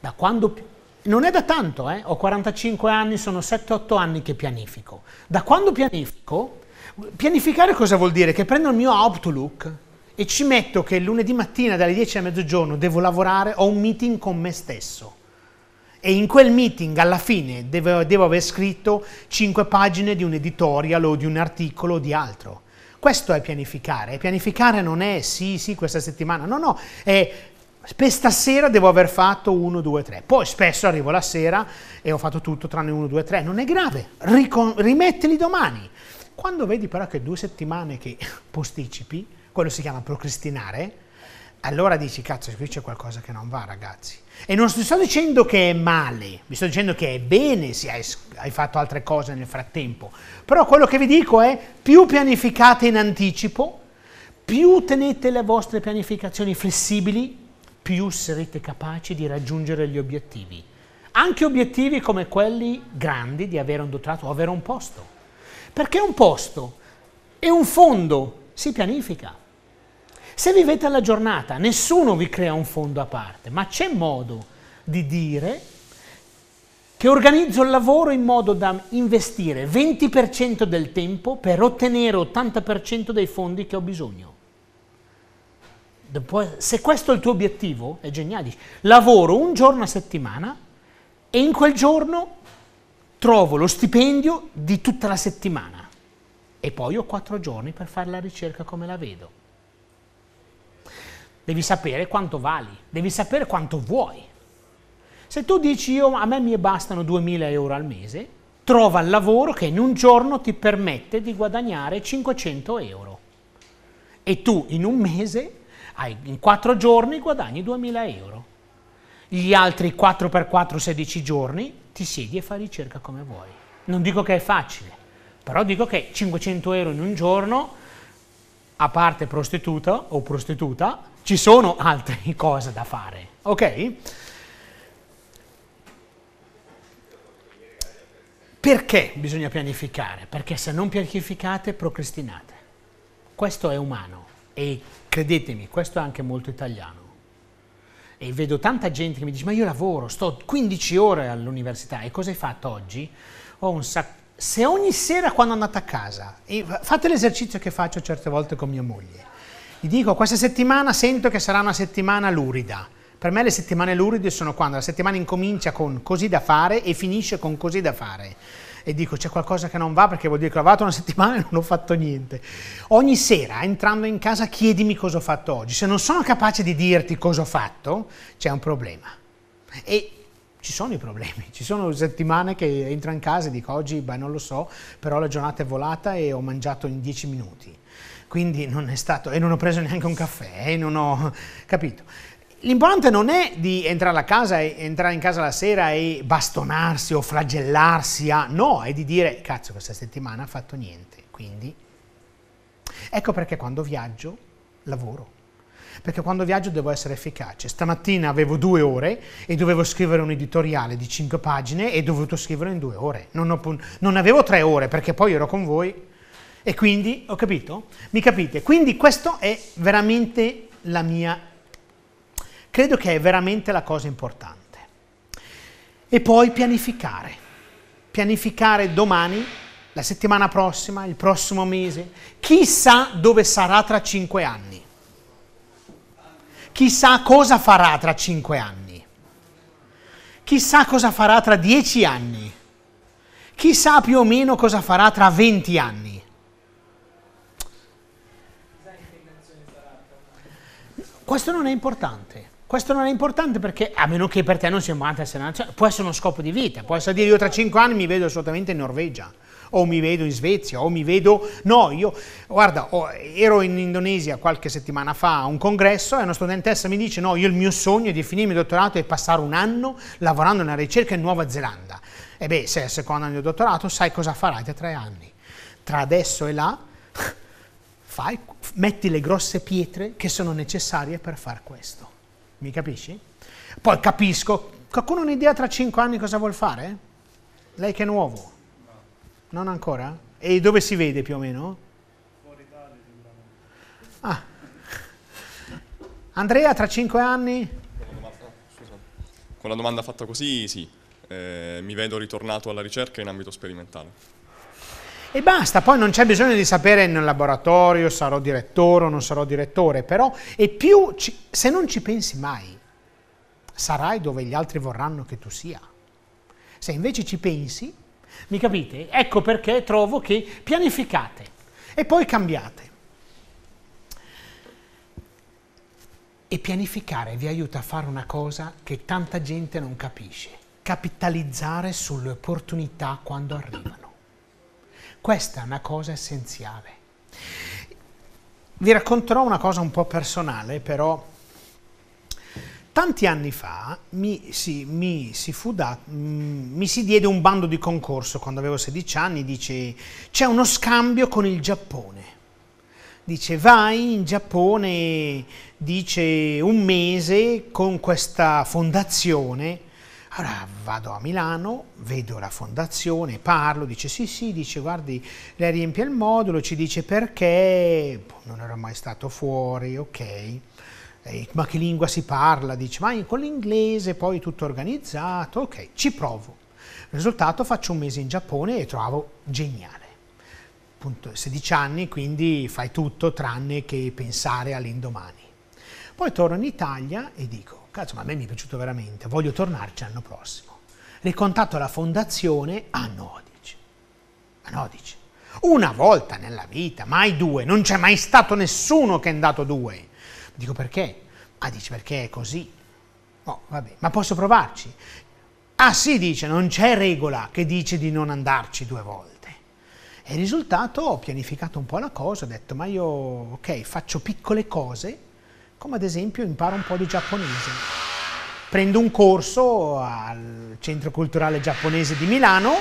Da quando non è da tanto, eh? ho 45 anni, sono 7-8 anni che pianifico. Da quando pianifico, pianificare cosa vuol dire? Che prendo il mio Outlook e ci metto che lunedì mattina dalle 10 a mezzogiorno devo lavorare, ho un meeting con me stesso. E in quel meeting alla fine devo, devo aver scritto 5 pagine di un editorial o di un articolo o di altro. Questo è pianificare. E pianificare non è sì, sì, questa settimana. No, no, è per stasera devo aver fatto 1, 2, 3. Poi spesso arrivo la sera e ho fatto tutto tranne 1, 2, 3. Non è grave, Ricon- rimettili domani. Quando vedi però che due settimane che [laughs] posticipi, quello si chiama procrastinare, allora dici, cazzo, qui c'è qualcosa che non va, ragazzi. E non sto dicendo che è male, vi sto dicendo che è bene se hai, hai, fatto altre cose nel frattempo. Però quello che vi dico è più pianificate in anticipo, più tenete le vostre pianificazioni flessibili, più sarete capaci di raggiungere gli obiettivi. Anche obiettivi come quelli grandi di avere un dottorato o avere un posto. Perché un posto e un fondo si pianifica. Se vivete alla giornata, nessuno vi crea un fondo a parte, ma c'è modo di dire che organizzo il lavoro in modo da investire 20% del tempo per ottenere 80% dei fondi che ho bisogno. Se questo è il tuo obiettivo, è geniale. Lavoro un giorno a settimana e in quel giorno trovo lo stipendio di tutta la settimana e poi ho quattro giorni per fare la ricerca come la vedo devi sapere quanto vali, devi sapere quanto vuoi. Se tu dici io, a me mi bastano 2000 euro al mese, trova il lavoro che in un giorno ti permette di guadagnare 500 euro. E tu in un mese, in quattro giorni, guadagni 2000 euro. Gli altri 4x4, 16 giorni, ti siedi e fai ricerca come vuoi. Non dico che è facile, però dico che 500 euro in un giorno, a parte prostituta o prostituta, ci sono altre [laughs] cose da fare, ok? Perché bisogna pianificare? Perché se non pianificate, procrastinate. Questo è umano e credetemi, questo è anche molto italiano. E vedo tanta gente che mi dice, ma io lavoro, sto 15 ore all'università e cosa hai fatto oggi? Ho un sacco se ogni sera quando andate a casa, fate l'esercizio che faccio certe volte con mia moglie, ti dico, questa settimana sento che sarà una settimana lurida. Per me le settimane luride sono quando la settimana incomincia con così da fare e finisce con così da fare. E dico c'è qualcosa che non va perché vuol dire che ho lavato una settimana e non ho fatto niente. Ogni sera entrando in casa chiedimi cosa ho fatto oggi. Se non sono capace di dirti cosa ho fatto, c'è un problema. E ci sono i problemi, ci sono settimane che entro in casa e dico oggi beh non lo so, però la giornata è volata e ho mangiato in dieci minuti quindi non è stato, e non ho preso neanche un caffè, e non ho capito. L'importante non è di entrare a casa, entrare in casa la sera e bastonarsi o flagellarsi, a, no, è di dire, cazzo, questa settimana ha fatto niente, quindi... Ecco perché quando viaggio lavoro perché quando viaggio devo essere efficace. Stamattina avevo due ore e dovevo scrivere un editoriale di cinque pagine e ho dovuto scriverlo in due ore. Non, ho, non, avevo tre ore perché poi ero con voi e quindi, ho capito? Mi capite? Quindi questo è veramente la mia, credo che è veramente la cosa importante. E poi pianificare, pianificare domani, la settimana prossima, il prossimo mese, chissà dove sarà tra cinque anni, chissà cosa farà tra cinque anni, chissà cosa farà tra dieci anni, chissà più o meno cosa farà tra venti anni. Questo non è importante. Questo non è importante perché, a meno che per te non sia importante essere cioè, può essere uno scopo di vita, può essere dire io tra cinque anni mi vedo assolutamente in Norvegia, o mi vedo in Svezia, o mi vedo... No, io, guarda, ero in Indonesia qualche settimana fa a un congresso e una studentessa mi dice no, io il mio sogno è di finire il mio dottorato e passare un anno lavorando nella ricerca in Nuova Zelanda. E beh, se è il secondo anno di dottorato, sai cosa farai tra tre anni. Tra adesso e là Fai, metti le grosse pietre che sono necessarie per far questo. Mi capisci? Poi capisco, qualcuno ha un'idea tra cinque anni cosa vuol fare? Lei che è nuovo? Non ancora? E dove si vede più o meno? Fuori Italia sicuramente. Ah. Andrea tra cinque anni? Con la domanda, Con la domanda fatta così sì, eh, mi vedo ritornato alla ricerca in ambito sperimentale e basta, poi non c'è bisogno di sapere nel laboratorio sarò direttore o non sarò direttore, però e più ci, se non ci pensi mai, sarai dove gli altri vorranno che tu sia. Se invece ci pensi, mi capite? Ecco perché trovo che pianificate e poi cambiate. E pianificare vi aiuta a fare una cosa che tanta gente non capisce, capitalizzare sulle opportunità quando arrivano. Questa è una cosa essenziale. Vi racconterò una cosa un po' personale, però tanti anni fa mi si, mi, si da, mm, mi si diede un bando di concorso quando avevo 16 anni, dice c'è uno scambio con il Giappone dice vai in Giappone, dice un mese con questa fondazione allora vado a Milano, vedo la fondazione, parlo, dice sì sì, dice guardi, lei riempie il modulo, ci dice perché, boh, non ero mai stato fuori, ok, eh, ma che lingua si parla? Dice ma con l'inglese, poi tutto organizzato, ok, ci provo. Risultato faccio un mese in Giappone e trovo geniale. Punto, 16 anni, quindi fai tutto tranne che pensare all'indomani. Poi torno in Italia e dico cazzo ma a me mi è piaciuto veramente, voglio tornarci l'anno prossimo. Ricontatto la fondazione a Nodic. A Nodic. Una volta nella vita, mai due, non c'è mai stato nessuno che è andato due. Dico perché? Ah, dice perché è così. Oh, vabbè, ma posso provarci? Ah sì, dice, non c'è regola che dice di non andarci due volte. E il risultato, ho pianificato un po' la cosa, ho detto, ma io, ok, faccio piccole cose come ad esempio imparo un po' di giapponese. Prendo un corso al Centro Culturale Giapponese di Milano,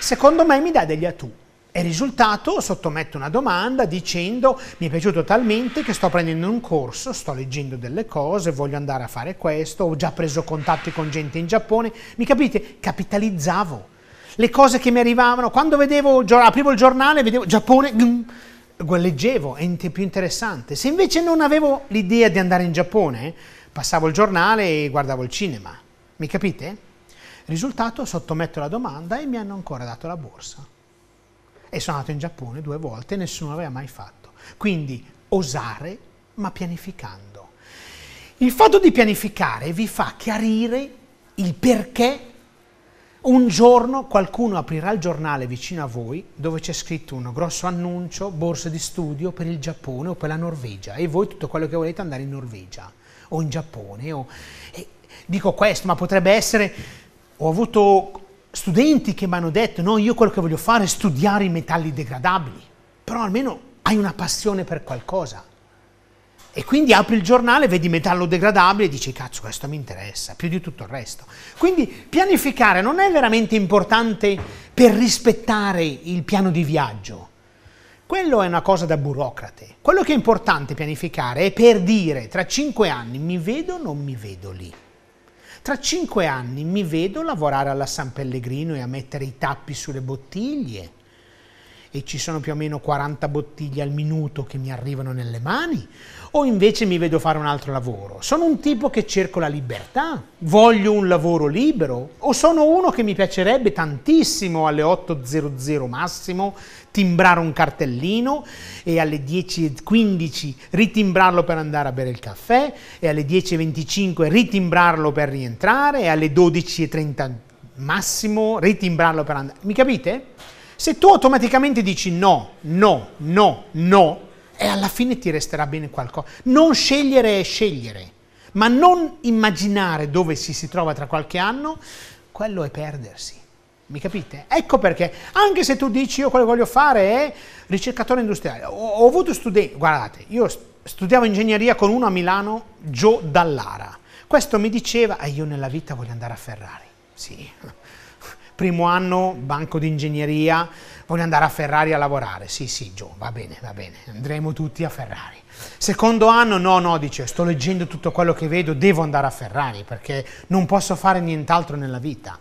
secondo me mi dà degli atu. E risultato, sottometto una domanda dicendo mi è piaciuto talmente che sto prendendo un corso, sto leggendo delle cose, voglio andare a fare questo, ho già preso contatti con gente in Giappone, mi capite? Capitalizzavo le cose che mi arrivavano, quando vedevo, aprivo il giornale, vedevo Giappone, leggevo, è più interessante. Se invece non avevo l'idea di andare in Giappone, passavo il giornale e guardavo il cinema. Mi capite? Risultato, sottometto la domanda e mi hanno ancora dato la borsa. E sono andato in Giappone due volte, e nessuno l'aveva mai fatto. Quindi osare, ma pianificando. Il fatto di pianificare vi fa chiarire il perché un giorno qualcuno aprirà il giornale vicino a voi dove c'è scritto un grosso annuncio, borse di studio per il Giappone o per la Norvegia e voi tutto quello che volete andare in Norvegia o in Giappone. O... dico questo, ma potrebbe essere, ho avuto studenti che mi hanno detto no, io quello che voglio fare è studiare i metalli degradabili, però almeno hai una passione per qualcosa. E quindi apri il giornale, vedi metallo degradabile e dici cazzo questo mi interessa, più di tutto il resto. Quindi pianificare non è veramente importante per rispettare il piano di viaggio. Quello è una cosa da burocrate. Quello che è importante pianificare è per dire tra cinque anni mi vedo o non mi vedo lì. Tra cinque anni mi vedo lavorare alla San Pellegrino e a mettere i tappi sulle bottiglie e ci sono più o meno 40 bottiglie al minuto che mi arrivano nelle mani o invece mi vedo fare un altro lavoro? Sono un tipo che cerco la libertà? Voglio un lavoro libero? O sono uno che mi piacerebbe tantissimo alle 8.00 massimo timbrare un cartellino e alle 10.15 ritimbrarlo per andare a bere il caffè e alle 10.25 ritimbrarlo per rientrare e alle 12.30 massimo ritimbrarlo per andare... Mi capite? Se tu automaticamente dici no, no, no, no, e alla fine ti resterà bene qualcosa. Non scegliere è scegliere, ma non immaginare dove si si trova tra qualche anno, quello è perdersi. Mi capite? Ecco perché, anche se tu dici io quello che voglio fare è ricercatore industriale, ho, ho avuto studenti, guardate, io studiavo ingegneria con uno a Milano, Gio Dallara, questo mi diceva, e eh, io nella vita voglio andare a Ferrari, sì, primo anno banco di ingegneria, voglio andare a Ferrari a lavorare. Sì, sì, Gio, va bene, va bene, andremo tutti a Ferrari. Secondo anno, no, no, dice, sto leggendo tutto quello che vedo, devo andare a Ferrari perché non posso fare nient'altro nella vita.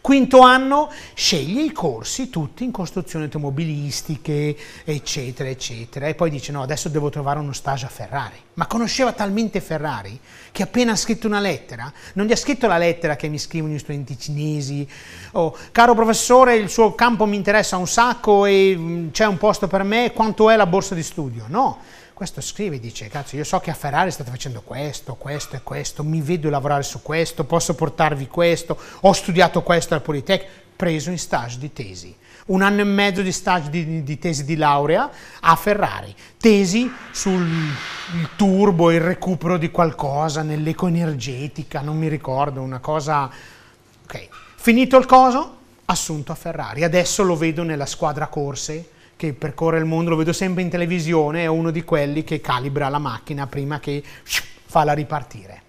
Quinto anno sceglie i corsi tutti in costruzioni automobilistiche, eccetera, eccetera. E poi dice no, adesso devo trovare uno stage a Ferrari. Ma conosceva talmente Ferrari che appena ha scritto una lettera, non gli ha scritto la lettera che mi scrivono gli studenti cinesi, o, oh, caro professore, il suo campo mi interessa un sacco e c'è un posto per me, quanto è la borsa di studio? No questo scrive e dice, cazzo, io so che a Ferrari state facendo questo, questo e questo, mi vedo lavorare su questo, posso portarvi questo, ho studiato questo al Politecnico, preso in stage di tesi. Un anno e mezzo di stage di, di tesi di laurea a Ferrari. Tesi sul turbo, il recupero di qualcosa, nell'ecoenergetica, non mi ricordo, una cosa... Ok, finito il coso, assunto a Ferrari. Adesso lo vedo nella squadra corse che percorre il mondo, lo vedo sempre in televisione, è uno di quelli che calibra la macchina prima che falla ripartire.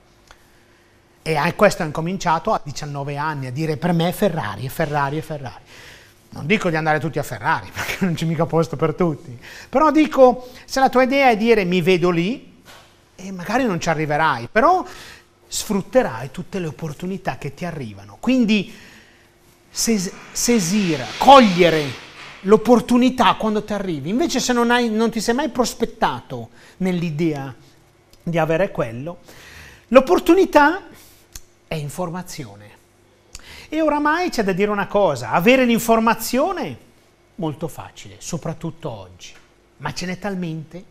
E questo ha incominciato a 19 anni, a dire per me Ferrari, Ferrari, Ferrari. Non dico di andare tutti a Ferrari, [laughs] perché non c'è mica posto per tutti. Però dico, se la tua idea è dire mi vedo lì, e magari non ci arriverai, però sfrutterai tutte le opportunità che ti arrivano. Quindi sesir, cogliere l'opportunità quando ti arrivi. Invece se non, hai, non ti sei mai prospettato nell'idea di avere quello, l'opportunità è informazione. E oramai c'è da dire una cosa, avere l'informazione è molto facile, soprattutto oggi, ma ce n'è talmente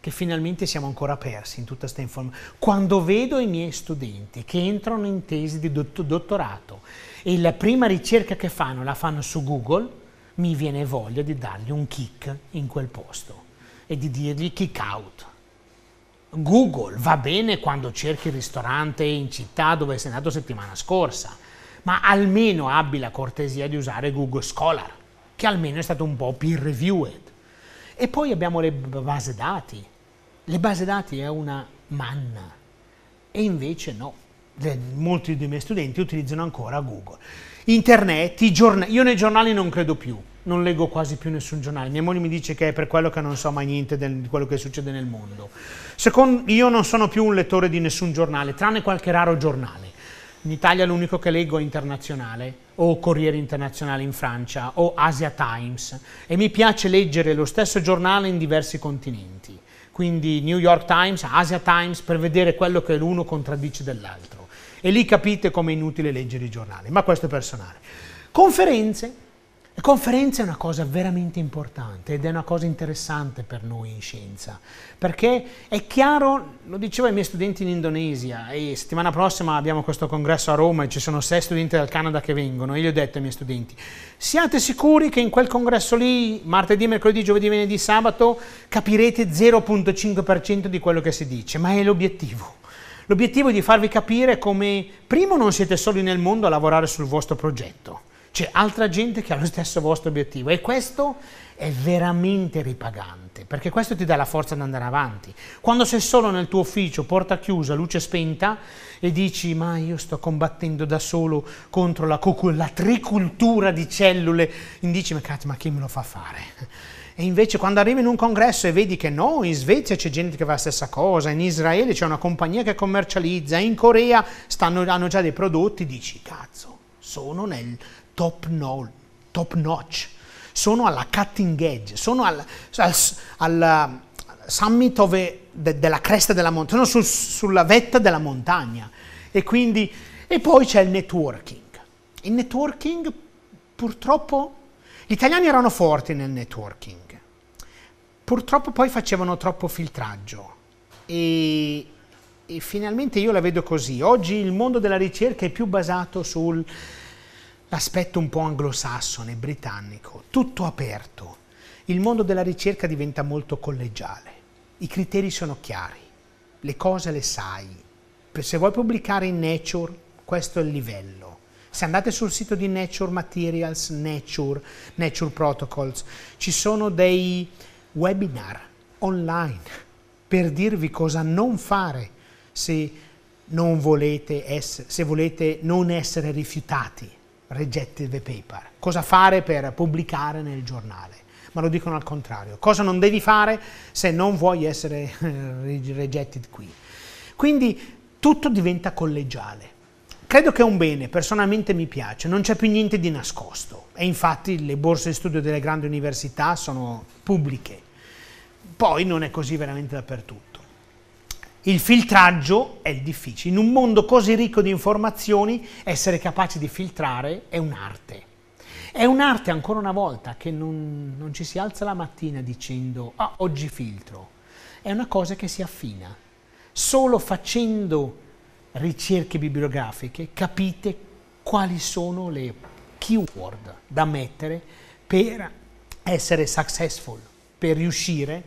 che finalmente siamo ancora persi in tutta questa informazione. Quando vedo i miei studenti che entrano in tesi di dottorato e la prima ricerca che fanno la fanno su Google, mi viene voglia di dargli un kick in quel posto e di dirgli kick out. Google va bene quando cerchi il ristorante in città dove sei andato settimana scorsa, ma almeno abbi la cortesia di usare Google Scholar, che almeno è stato un po' peer reviewed. E poi abbiamo le base dati. Le base dati è una manna, e invece no. Molti dei miei studenti utilizzano ancora Google internet, i giornali, io nei giornali non credo più, non leggo quasi più nessun giornale, mia moglie mi dice che è per quello che non so mai niente di quello che succede nel mondo. Secondo, io non sono più un lettore di nessun giornale, tranne qualche raro giornale. In Italia l'unico che leggo è internazionale, o Corriere Internazionale in Francia, o Asia Times, e mi piace leggere lo stesso giornale in diversi continenti quindi New York Times, Asia Times, per vedere quello che l'uno contraddice dell'altro. E lì capite come è inutile leggere i giornali, ma questo è personale. Conferenze. Le conferenze è una cosa veramente importante ed è una cosa interessante per noi in scienza, perché è chiaro, lo dicevo ai miei studenti in Indonesia, e settimana prossima abbiamo questo congresso a Roma e ci sono sei studenti dal Canada che vengono, e gli ho detto ai miei studenti, siate sicuri che in quel congresso lì, martedì, mercoledì, giovedì, venerdì, sabato, capirete 0.5% di quello che si dice, ma è l'obiettivo L'obiettivo è di farvi capire come, primo, non siete soli nel mondo a lavorare sul vostro progetto, c'è altra gente che ha lo stesso vostro obiettivo e questo è veramente ripagante, perché questo ti dà la forza di andare avanti. Quando sei solo nel tuo ufficio, porta chiusa, luce spenta, e dici ma io sto combattendo da solo contro la, co- la tricultura di cellule, e dici ma cazzo ma chi me lo fa fare? E invece quando arrivi in un congresso e vedi che no, in Svezia c'è gente che fa la stessa cosa, in Israele c'è una compagnia che commercializza, in Corea stanno, hanno già dei prodotti, dici cazzo, sono nel top, no, top notch, sono alla cutting edge, sono al, al, al uh, summit ove, de, della cresta della montagna, sono sul, sulla vetta della montagna. E, quindi, e poi c'è il networking. Il networking purtroppo gli italiani erano forti nel networking Purtroppo poi facevano troppo filtraggio e, e finalmente io la vedo così. Oggi il mondo della ricerca è più basato sull'aspetto un po' anglosassone, britannico, tutto aperto. Il mondo della ricerca diventa molto collegiale, i criteri sono chiari, le cose le sai. Se vuoi pubblicare in Nature, questo è il livello. Se andate sul sito di Nature Materials, Nature, Nature Protocols, ci sono dei webinar online per dirvi cosa non fare se, non volete, essere, se volete non essere rifiutati, rejected the paper, cosa fare per pubblicare nel giornale ma lo dicono al contrario. Cosa non devi fare se non vuoi essere eh, rejected qui. Quindi tutto diventa collegiale. Credo che è un bene, personalmente mi piace, non c'è più niente di nascosto e infatti le borse di studio delle grandi università sono pubbliche, poi non è così veramente dappertutto. Il filtraggio è difficile, in un mondo così ricco di informazioni essere capaci di filtrare è un'arte. È un'arte ancora una volta che non, non ci si alza la mattina dicendo ah oggi filtro, è una cosa che si affina, solo facendo ricerche bibliografiche capite quali sono le keyword da mettere per essere successful, per riuscire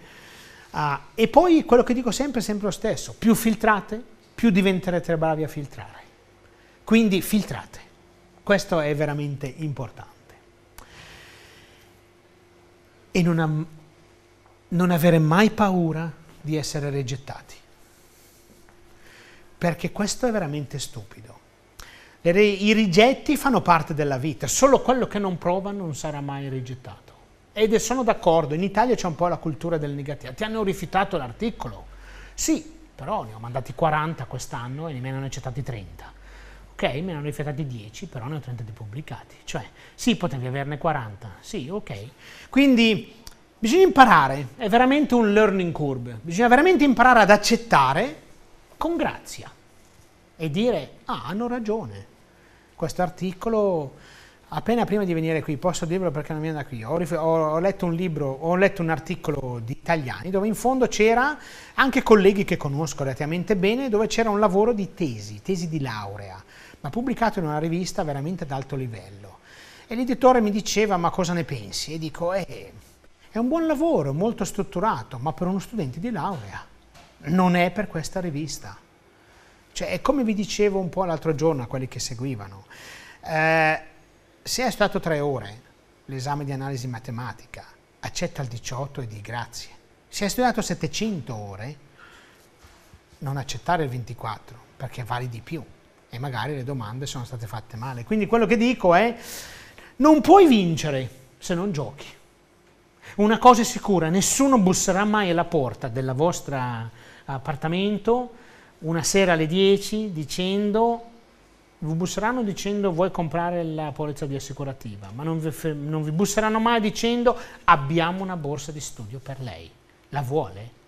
a... E poi quello che dico sempre è sempre lo stesso, più filtrate, più diventerete bravi a filtrare. Quindi filtrate, questo è veramente importante. E non, non avere mai paura di essere rigettati perché questo è veramente stupido. I rigetti fanno parte della vita, solo quello che non prova non sarà mai rigettato. Ed sono d'accordo, in Italia c'è un po' la cultura del negativo. Ti hanno rifiutato l'articolo? Sì, però ne ho mandati 40 quest'anno e me ne hanno accettati 30. Ok, me ne hanno rifiutati 10, però ne ho 30 di pubblicati. Cioè, sì, potevi averne 40. Sì, ok. Quindi bisogna imparare, è veramente un learning curve. Bisogna veramente imparare ad accettare con grazia e dire, ah, hanno ragione, questo articolo, appena prima di venire qui, posso dirvelo perché non viene da qui, ho, ho, letto un libro, ho letto un articolo di italiani dove in fondo c'era, anche colleghi che conosco relativamente bene, dove c'era un lavoro di tesi, tesi di laurea, ma pubblicato in una rivista veramente ad alto livello. E l'editore mi diceva, ma cosa ne pensi? E dico, eh, è un buon lavoro, molto strutturato, ma per uno studente di laurea non è per questa rivista. Cioè, è come vi dicevo un po' l'altro giorno a quelli che seguivano. Eh, se è stato tre ore l'esame di analisi matematica, accetta il 18 e di grazie. Se hai studiato 700 ore, non accettare il 24 perché vale di più e magari le domande sono state fatte male. Quindi quello che dico è non puoi vincere se non giochi. Una cosa è sicura, nessuno busserà mai alla porta della vostra appartamento una sera alle 10 dicendo vi busseranno dicendo vuoi comprare la polizza di assicurativa, ma non vi, non vi busseranno mai dicendo abbiamo una borsa di studio per lei, la vuole?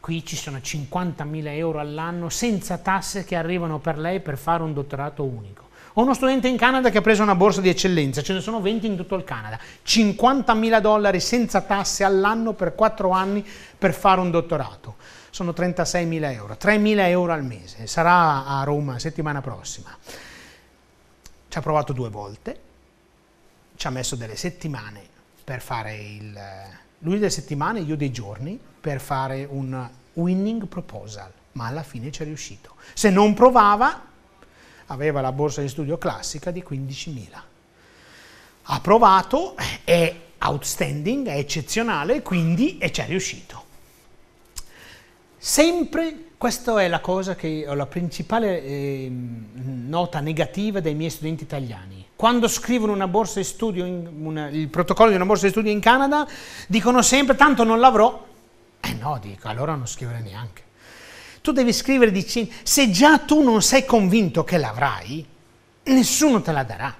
Qui ci sono 50.000 euro all'anno senza tasse che arrivano per lei per fare un dottorato unico. Ho uno studente in Canada che ha preso una borsa di eccellenza, ce ne sono 20 in tutto il Canada, 50.000 dollari senza tasse all'anno per 4 anni per fare un dottorato sono 36.000 euro, 3.000 euro al mese, sarà a Roma settimana prossima. Ci ha provato due volte, ci ha messo delle settimane per fare il... lui delle settimane, io dei giorni, per fare un winning proposal, ma alla fine ci è riuscito. Se non provava, aveva la borsa di studio classica di 15.000. Ha provato, è outstanding, è eccezionale, quindi e ci è riuscito. Sempre, questa è la cosa che ho la principale eh, nota negativa dei miei studenti italiani. Quando scrivono una borsa di studio, in, una, il protocollo di una borsa di studio in Canada, dicono sempre tanto non l'avrò. Eh no, dico, allora non scrivere neanche. Tu devi scrivere dicendo, se già tu non sei convinto che l'avrai, nessuno te la darà.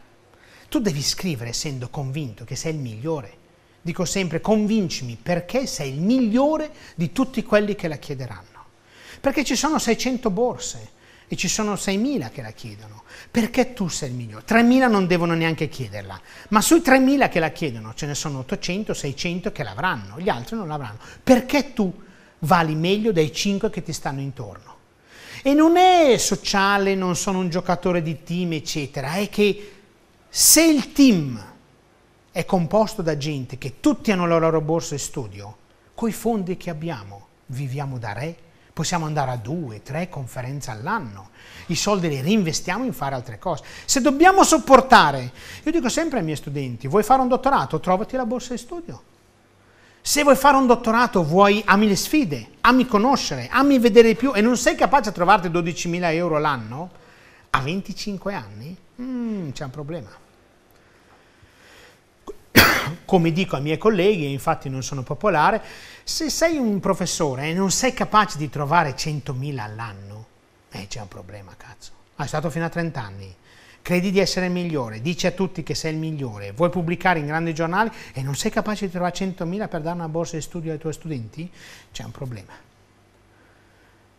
Tu devi scrivere essendo convinto che sei il migliore dico sempre convincimi perché sei il migliore di tutti quelli che la chiederanno. Perché ci sono 600 borse e ci sono 6.000 che la chiedono. Perché tu sei il migliore? 3.000 non devono neanche chiederla, ma sui 3.000 che la chiedono ce ne sono 800, 600 che l'avranno, gli altri non l'avranno. Perché tu vali meglio dei 5 che ti stanno intorno? E non è sociale, non sono un giocatore di team, eccetera, è che se il team è composto da gente che tutti hanno la loro borsa e studio, coi fondi che abbiamo viviamo da re, possiamo andare a due, tre conferenze all'anno, i soldi li reinvestiamo in fare altre cose. Se dobbiamo sopportare, io dico sempre ai miei studenti, vuoi fare un dottorato, trovati la borsa di studio. Se vuoi fare un dottorato, vuoi, ami le sfide, ami conoscere, ami vedere di più e non sei capace a trovarti 12.000 euro l'anno, a 25 anni, mm, c'è un problema come dico ai miei colleghi, e infatti non sono popolare, se sei un professore e non sei capace di trovare 100.000 all'anno, eh, c'è un problema, cazzo. Ah, stato fino a 30 anni. Credi di essere il migliore, dici a tutti che sei il migliore, vuoi pubblicare in grandi giornali e non sei capace di trovare 100.000 per dare una borsa di studio ai tuoi studenti? C'è un problema.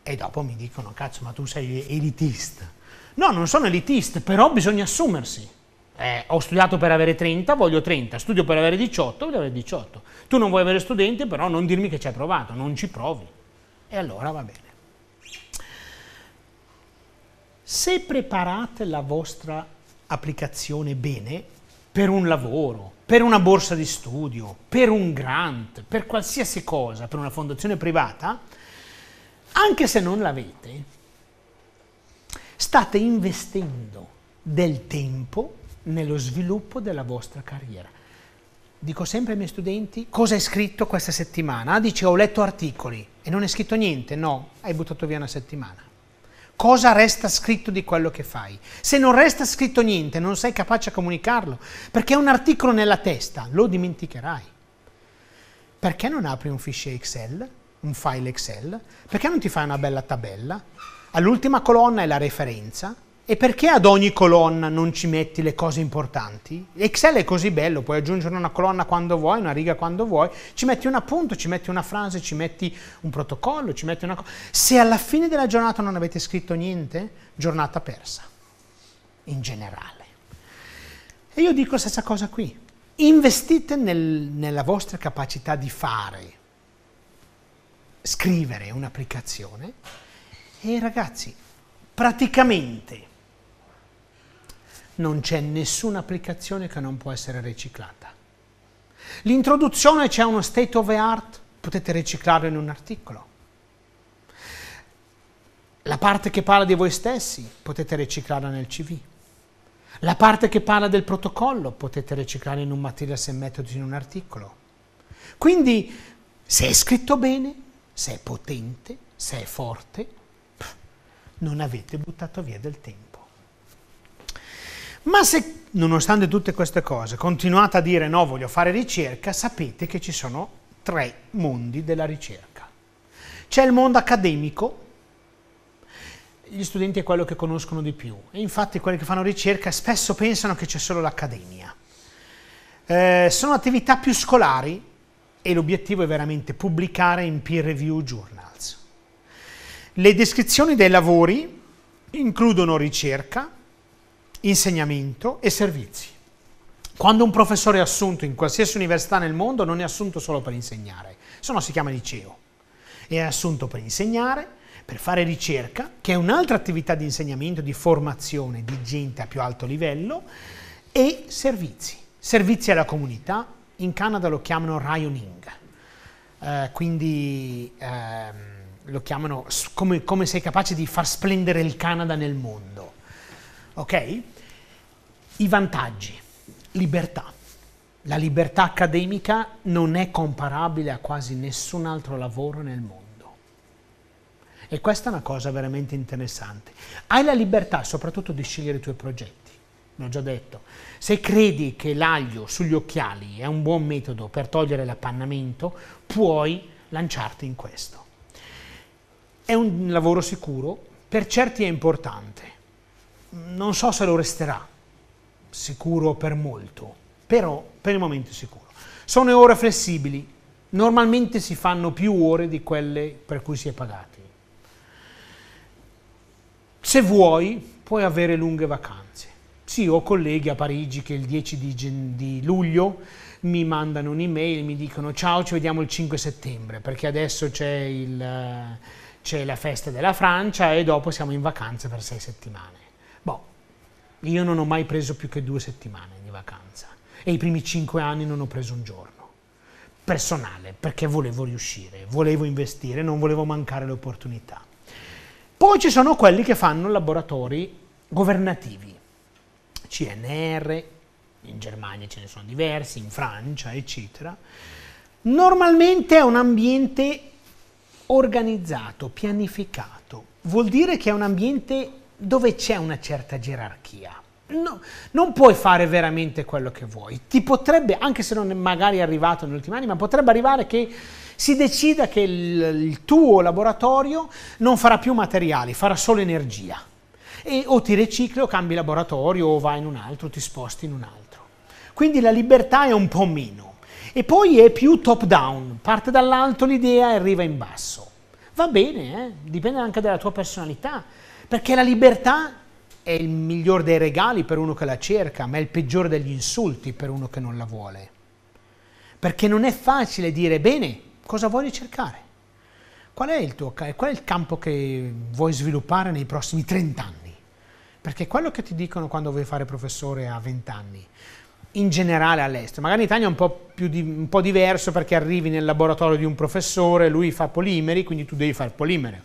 E dopo mi dicono, cazzo, ma tu sei elitista. No, non sono elitista, però bisogna assumersi. Eh, ho studiato per avere 30, voglio 30, studio per avere 18, voglio avere 18. Tu non vuoi avere studente, però non dirmi che ci hai provato, non ci provi. E allora va bene. Se preparate la vostra applicazione bene per un lavoro, per una borsa di studio, per un grant, per qualsiasi cosa, per una fondazione privata, anche se non l'avete, state investendo del tempo nello sviluppo della vostra carriera. Dico sempre ai miei studenti cosa hai scritto questa settimana. Ah, dice ho letto articoli e non hai scritto niente. No, hai buttato via una settimana. Cosa resta scritto di quello che fai? Se non resta scritto niente, non sei capace a comunicarlo, perché è un articolo nella testa lo dimenticherai. Perché non apri un fichier Excel, un file Excel? Perché non ti fai una bella tabella? All'ultima colonna è la referenza, e perché ad ogni colonna non ci metti le cose importanti? Excel è così bello, puoi aggiungere una colonna quando vuoi, una riga quando vuoi, ci metti un appunto, ci metti una frase, ci metti un protocollo, ci metti una cosa. Se alla fine della giornata non avete scritto niente, giornata persa, in generale. E io dico la stessa cosa qui. Investite nel, nella vostra capacità di fare, scrivere un'applicazione e ragazzi, praticamente non c'è nessuna applicazione che non può essere riciclata. L'introduzione c'è uno state of the art, potete riciclarlo in un articolo. La parte che parla di voi stessi potete riciclarla nel CV. La parte che parla del protocollo potete riciclarla in un material and methods in un articolo. Quindi se è scritto bene, se è potente, se è forte, non avete buttato via del tempo. Ma se, nonostante tutte queste cose, continuate a dire no, voglio fare ricerca, sapete che ci sono tre mondi della ricerca. C'è il mondo accademico, gli studenti è quello che conoscono di più e infatti quelli che fanno ricerca spesso pensano che c'è solo l'accademia. Eh, sono attività più scolari e l'obiettivo è veramente pubblicare in peer review journals. Le descrizioni dei lavori includono ricerca, insegnamento e servizi. Quando un professore è assunto in qualsiasi università nel mondo non è assunto solo per insegnare, se no si chiama liceo. È assunto per insegnare, per fare ricerca, che è un'altra attività di insegnamento, di formazione di gente a più alto livello, e servizi. Servizi alla comunità, in Canada lo chiamano Rioning, eh, quindi eh, lo chiamano come, come sei capace di far splendere il Canada nel mondo. Ok? I vantaggi. Libertà. La libertà accademica non è comparabile a quasi nessun altro lavoro nel mondo. E questa è una cosa veramente interessante. Hai la libertà soprattutto di scegliere i tuoi progetti. L'ho già detto. Se credi che l'aglio sugli occhiali è un buon metodo per togliere l'appannamento, puoi lanciarti in questo. È un lavoro sicuro, per certi è importante. Non so se lo resterà, sicuro per molto, però per il momento è sicuro. Sono ore flessibili, normalmente si fanno più ore di quelle per cui si è pagati. Se vuoi puoi avere lunghe vacanze. Sì, ho colleghi a Parigi che il 10 di, di luglio mi mandano un'email, mi dicono ciao, ci vediamo il 5 settembre, perché adesso c'è, il, c'è la festa della Francia e dopo siamo in vacanza per sei settimane. Io non ho mai preso più che due settimane di vacanza e i primi cinque anni non ho preso un giorno. Personale, perché volevo riuscire, volevo investire, non volevo mancare le opportunità. Poi ci sono quelli che fanno laboratori governativi, CNR, in Germania ce ne sono diversi, in Francia, eccetera. Normalmente è un ambiente organizzato, pianificato, vuol dire che è un ambiente dove c'è una certa gerarchia. No, non puoi fare veramente quello che vuoi. Ti potrebbe, anche se non è magari arrivato negli ultimi anni, ma potrebbe arrivare che si decida che il, il tuo laboratorio non farà più materiali, farà solo energia. E o ti ricicli o cambi laboratorio o vai in un altro, ti sposti in un altro. Quindi la libertà è un po' meno. E poi è più top down, parte dall'alto l'idea e arriva in basso. Va bene, eh? dipende anche dalla tua personalità perché la libertà è il miglior dei regali per uno che la cerca, ma è il peggior degli insulti per uno che non la vuole. Perché non è facile dire bene cosa vuoi cercare. Qual è il tuo qual è il campo che vuoi sviluppare nei prossimi 30 anni? Perché quello che ti dicono quando vuoi fare professore a 20 anni, in generale all'estero, magari in Italia è un po, di, un po' diverso perché arrivi nel laboratorio di un professore, lui fa polimeri, quindi tu devi fare polimero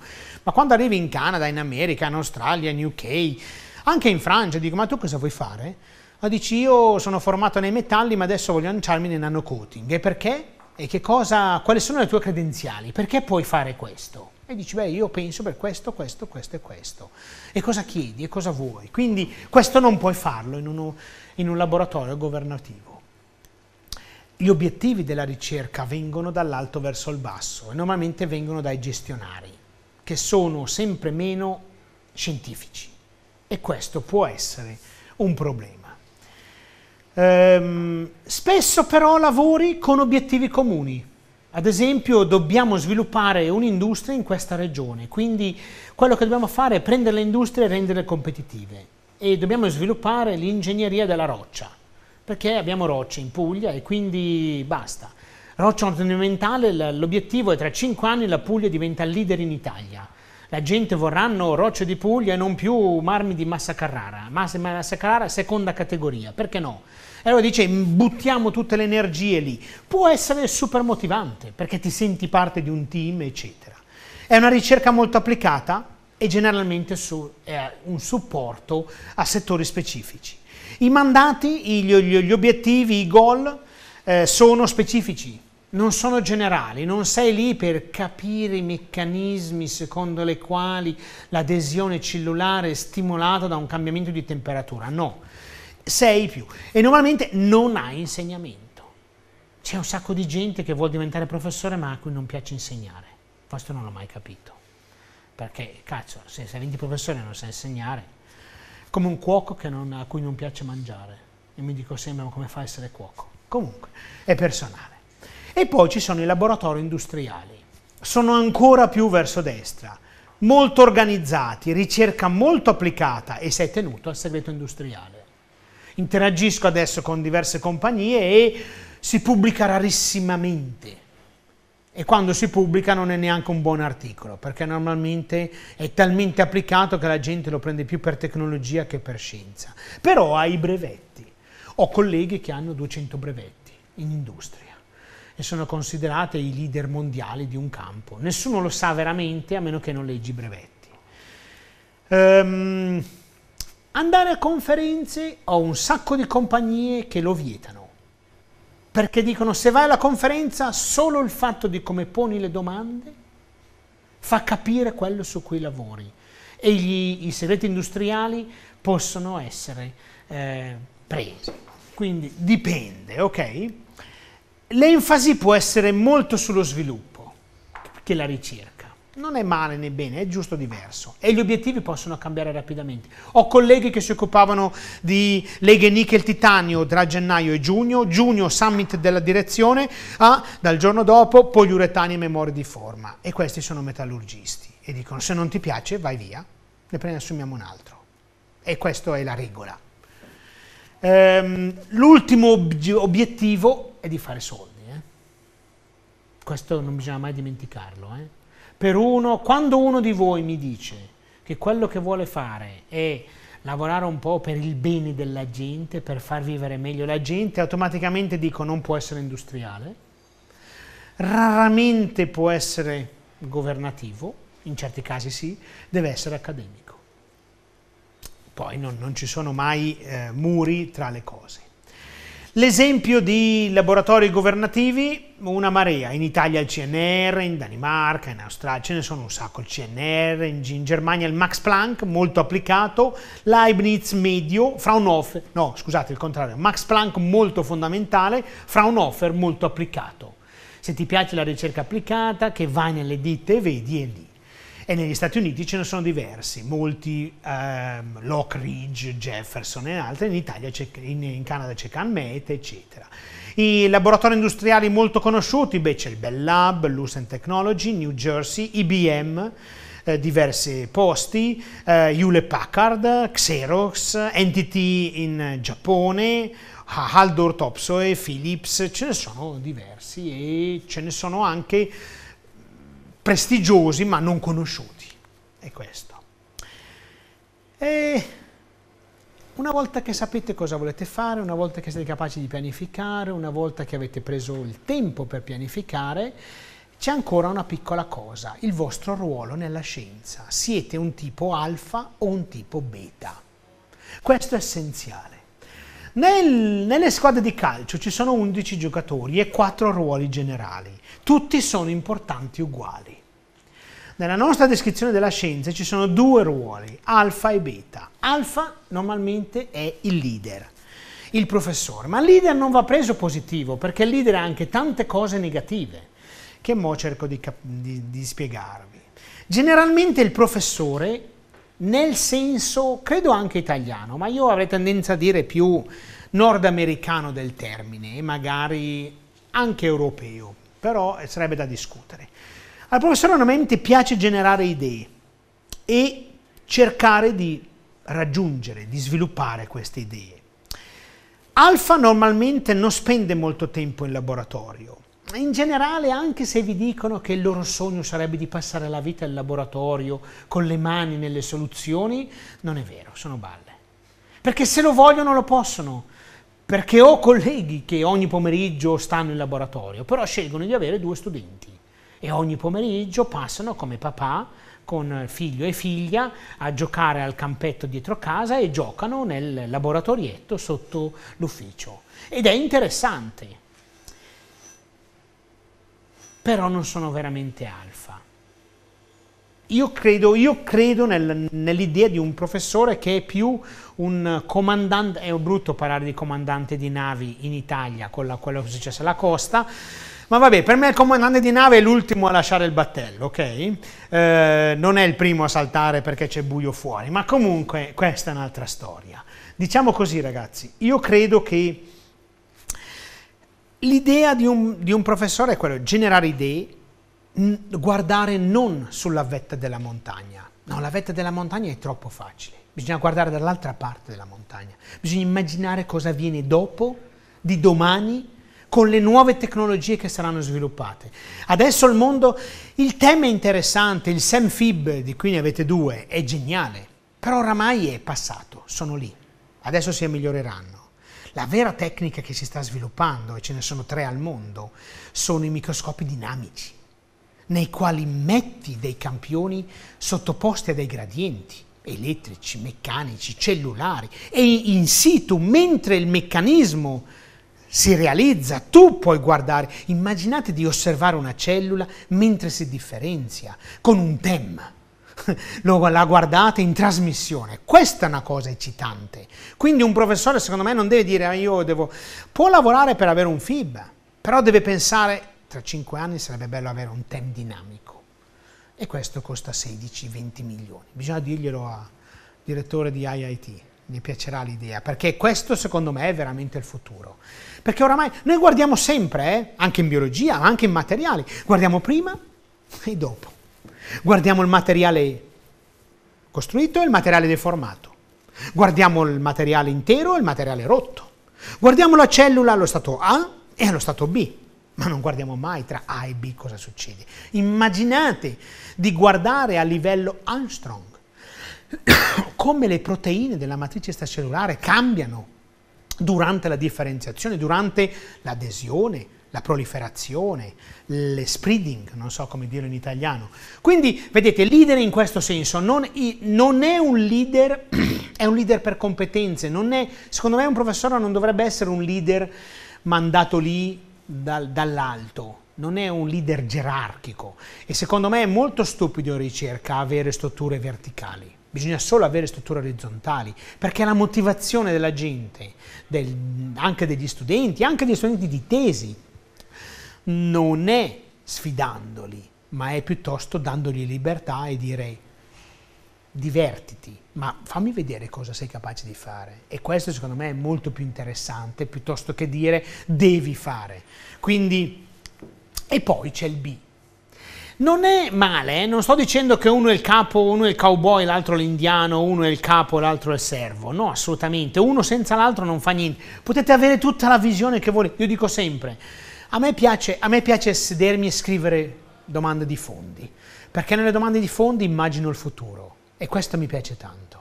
ma quando arrivi in Canada, in America, in Australia, in UK, anche in Francia, dico ma tu cosa vuoi fare? Ma ah, dici io sono formato nei metalli ma adesso voglio lanciarmi nel nanocoating. E perché? E che cosa, quali sono le tue credenziali? Perché puoi fare questo? E dici, beh, io penso per questo, questo, questo e questo. E cosa chiedi e cosa vuoi? Quindi questo non puoi farlo in, uno, in un laboratorio governativo gli obiettivi della ricerca vengono dall'alto verso il basso e normalmente vengono dai gestionari che sono sempre meno scientifici e questo può essere un problema. Ehm, spesso però lavori con obiettivi comuni, ad esempio dobbiamo sviluppare un'industria in questa regione, quindi quello che dobbiamo fare è prendere le industrie e renderle competitive e dobbiamo sviluppare l'ingegneria della roccia, perché abbiamo rocce in Puglia e quindi basta roccia ornamentale, l'obiettivo è tra cinque anni la Puglia diventa leader in Italia. La gente vorranno rocce di Puglia e non più marmi di Massa Carrara. Massa Carrara seconda categoria, perché no? E allora dice buttiamo tutte le energie lì. Può essere super motivante perché ti senti parte di un team, eccetera. È una ricerca molto applicata e generalmente su, eh, un supporto a settori specifici. I mandati, gli, gli, gli obiettivi, i goal eh, sono specifici, non sono generali, non sei lì per capire i meccanismi secondo le quali l'adesione cellulare è stimolata da un cambiamento di temperatura, no, sei più e normalmente non hai insegnamento. C'è un sacco di gente che vuole diventare professore ma a cui non piace insegnare, questo non l'ho mai capito, perché cazzo, se sei diventi professore non sai insegnare, come un cuoco non, a cui non piace mangiare e mi dico sempre ma come fa a essere cuoco? Comunque, è personale. E poi ci sono i laboratori industriali. Sono ancora più verso destra, molto organizzati, ricerca molto applicata e si è tenuto al segreto industriale. Interagisco adesso con diverse compagnie e si pubblica rarissimamente. E quando si pubblica non è neanche un buon articolo, perché normalmente è talmente applicato che la gente lo prende più per tecnologia che per scienza. Però ha i brevetti. Ho colleghi che hanno 200 brevetti in industria e sono considerate i leader mondiali di un campo. Nessuno lo sa veramente a meno che non leggi i brevetti. Um, andare a conferenze ho un sacco di compagnie che lo vietano perché dicono se vai alla conferenza solo il fatto di come poni le domande fa capire quello su cui lavori e gli, i segreti industriali possono essere eh, presi. Quindi dipende, ok? l'enfasi può essere molto sullo sviluppo che la ricerca. Non è male né bene, è giusto diverso. E gli obiettivi possono cambiare rapidamente. Ho colleghi che si occupavano di leghe nickel titanio tra gennaio e giugno, giugno summit della direzione, a, dal giorno dopo poliuretani e memorie di forma. E questi sono metallurgisti. E dicono se non ti piace vai via, ne assumiamo un altro. E questa è la regola. Ehm, l'ultimo obiettivo è di fare soldi. Eh? Questo non bisogna mai dimenticarlo. Eh? Per uno, quando uno di voi mi dice che quello che vuole fare è lavorare un po' per il bene della gente, per far vivere meglio la gente, automaticamente dico non può essere industriale, raramente può essere governativo, in certi casi sì, deve essere accademico. Poi non, non ci sono mai eh, muri tra le cose. L'esempio di laboratori governativi, una marea, in Italia il CNR, in Danimarca, in Australia, ce ne sono un sacco, il CNR, in Germania il Max Planck, molto applicato, Leibniz medio, Fraunhofer, no scusate il contrario, Max Planck molto fondamentale, Fraunhofer molto applicato. Se ti piace la ricerca applicata, che vai nelle ditte e vedi, è lì. E negli Stati Uniti ce ne sono diversi, molti, ehm, Lock Ridge, Jefferson e altri, in, Italia in, in Canada c'è CanMet, eccetera. I laboratori industriali molto conosciuti, beh, c'è il Bell Lab, Lucent Technology, New Jersey, IBM, eh, diversi posti, eh, Hewlett Packard, Xerox, Entity in Giappone, Haldor Topsoe, Philips, ce ne sono diversi e ce ne sono anche prestigiosi ma non conosciuti. È questo. E una volta che sapete cosa volete fare, una volta che siete capaci di pianificare, una volta che avete preso il tempo per pianificare, c'è ancora una piccola cosa, il vostro ruolo nella scienza. Siete un tipo alfa o un tipo beta. Questo è essenziale. Nel, nelle squadre di calcio ci sono 11 giocatori e 4 ruoli generali. Tutti sono importanti uguali. Nella nostra descrizione della scienza ci sono due ruoli, alfa e beta. Alfa normalmente è il leader, il professore, ma il leader non va preso positivo perché il leader ha anche tante cose negative che mo cerco di, di, di spiegarvi. Generalmente il professore nel senso, credo anche italiano, ma io avrei tendenza a dire più nordamericano del termine, e magari anche europeo, però sarebbe da discutere. Al professore normalmente piace generare idee e cercare di raggiungere, di sviluppare queste idee. Alfa normalmente non spende molto tempo in laboratorio. In generale, anche se vi dicono che il loro sogno sarebbe di passare la vita in laboratorio con le mani nelle soluzioni, non è vero, sono balle. Perché se lo vogliono lo possono, perché ho colleghi che ogni pomeriggio stanno in laboratorio, però scelgono di avere due studenti e ogni pomeriggio passano come papà con figlio e figlia a giocare al campetto dietro casa e giocano nel laboratorietto sotto l'ufficio. Ed è interessante, però non sono veramente alfa. Io credo, io credo nel, nell'idea di un professore che è più un comandante, è brutto parlare di comandante di navi in Italia con la, quello che è successo alla costa, ma vabbè, per me il comandante di nave è l'ultimo a lasciare il battello, ok? Eh, non è il primo a saltare perché c'è buio fuori, ma comunque questa è un'altra storia. Diciamo così ragazzi, io credo che l'idea di un, di un professore è quella di generare idee, guardare non sulla vetta della montagna. No, la vetta della montagna è troppo facile bisogna guardare dall'altra parte della montagna, bisogna immaginare cosa avviene dopo, di domani, con le nuove tecnologie che saranno sviluppate. Adesso il mondo, il tema è interessante, il SEMFIB, di cui ne avete due, è geniale, però oramai è passato, sono lì, adesso si miglioreranno. La vera tecnica che si sta sviluppando, e ce ne sono tre al mondo, sono i microscopi dinamici, nei quali metti dei campioni sottoposti a dei gradienti elettrici, meccanici, cellulari e in situ, mentre il meccanismo si realizza, tu puoi guardare. Immaginate di osservare una cellula mentre si differenzia, con un TEM. [laughs] Lo, la guardate in trasmissione. Questa è una cosa eccitante. Quindi un professore, secondo me, non deve dire ah, io devo... Può lavorare per avere un FIB, però deve pensare, tra cinque anni sarebbe bello avere un TEM dinamico. E questo costa 16-20 milioni. Bisogna dirglielo al direttore di IIT gli piacerà l'idea, perché questo secondo me è veramente il futuro. Perché oramai noi guardiamo sempre, eh, anche in biologia, anche in materiali, guardiamo prima e dopo. Guardiamo il materiale costruito e il materiale deformato. Guardiamo il materiale intero e il materiale rotto. Guardiamo la cellula allo stato A e allo stato B, ma non guardiamo mai tra A e B cosa succede. Immaginate di guardare a livello Armstrong [coughs] come le proteine della matrice stacellulare cambiano durante la differenziazione, durante l'adesione, la proliferazione, le spreading, non so come dirlo in italiano. Quindi, vedete, leader in questo senso non, non è un leader, [clears throat] è un leader per competenze, è, secondo me un professore non dovrebbe essere un leader mandato lì dal, dall'alto, non è un leader gerarchico e secondo me è molto stupido in ricerca avere strutture verticali bisogna solo avere strutture orizzontali, perché la motivazione della gente, del, anche degli studenti, anche degli studenti di tesi, non è sfidandoli, ma è piuttosto dandogli libertà e dire divertiti, ma fammi vedere cosa sei capace di fare. E questo secondo me è molto più interessante piuttosto che dire devi fare. Quindi, e poi c'è il B, non è male, eh? non sto dicendo che uno è il capo, uno è il cowboy, l'altro l'indiano, uno è il capo, l'altro è il servo. No, assolutamente, uno senza l'altro non fa niente. Potete avere tutta la visione che volete, io dico sempre. A me piace, a me piace sedermi e scrivere domande di fondi, perché nelle domande di fondi immagino il futuro e questo mi piace tanto.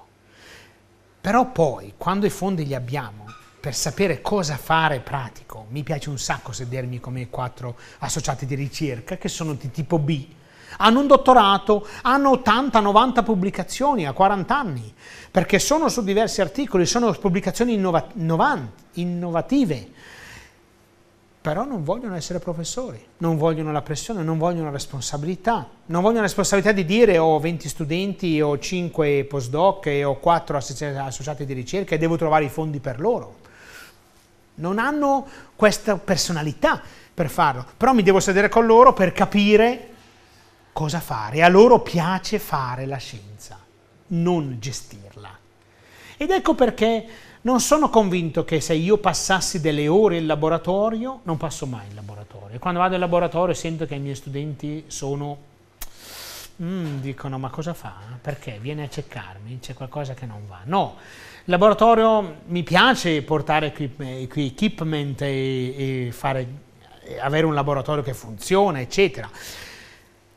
Però poi, quando i fondi li abbiamo, per sapere cosa fare pratico. Mi piace un sacco sedermi come i quattro associati di ricerca che sono di tipo B. Hanno un dottorato, hanno 80-90 pubblicazioni a 40 anni, perché sono su diversi articoli, sono pubblicazioni innova innovative, però non vogliono essere professori, non vogliono la pressione, non vogliono la responsabilità, non vogliono la responsabilità di dire ho 20 studenti, ho 5 postdoc, e ho 4 associati di ricerca e devo trovare i fondi per loro non hanno questa personalità per farlo, però mi devo sedere con loro per capire cosa fare a loro piace fare la scienza, non gestirla. Ed ecco perché non sono convinto che se io passassi delle ore in laboratorio, non passo mai in laboratorio. Quando vado in laboratorio sento che i miei studenti sono, mm, dicono ma cosa fa? Perché viene a cercarmi? C'è qualcosa che non va. No, laboratorio mi piace portare eh, equipment e, e, fare, eh, avere un laboratorio che funziona, eccetera.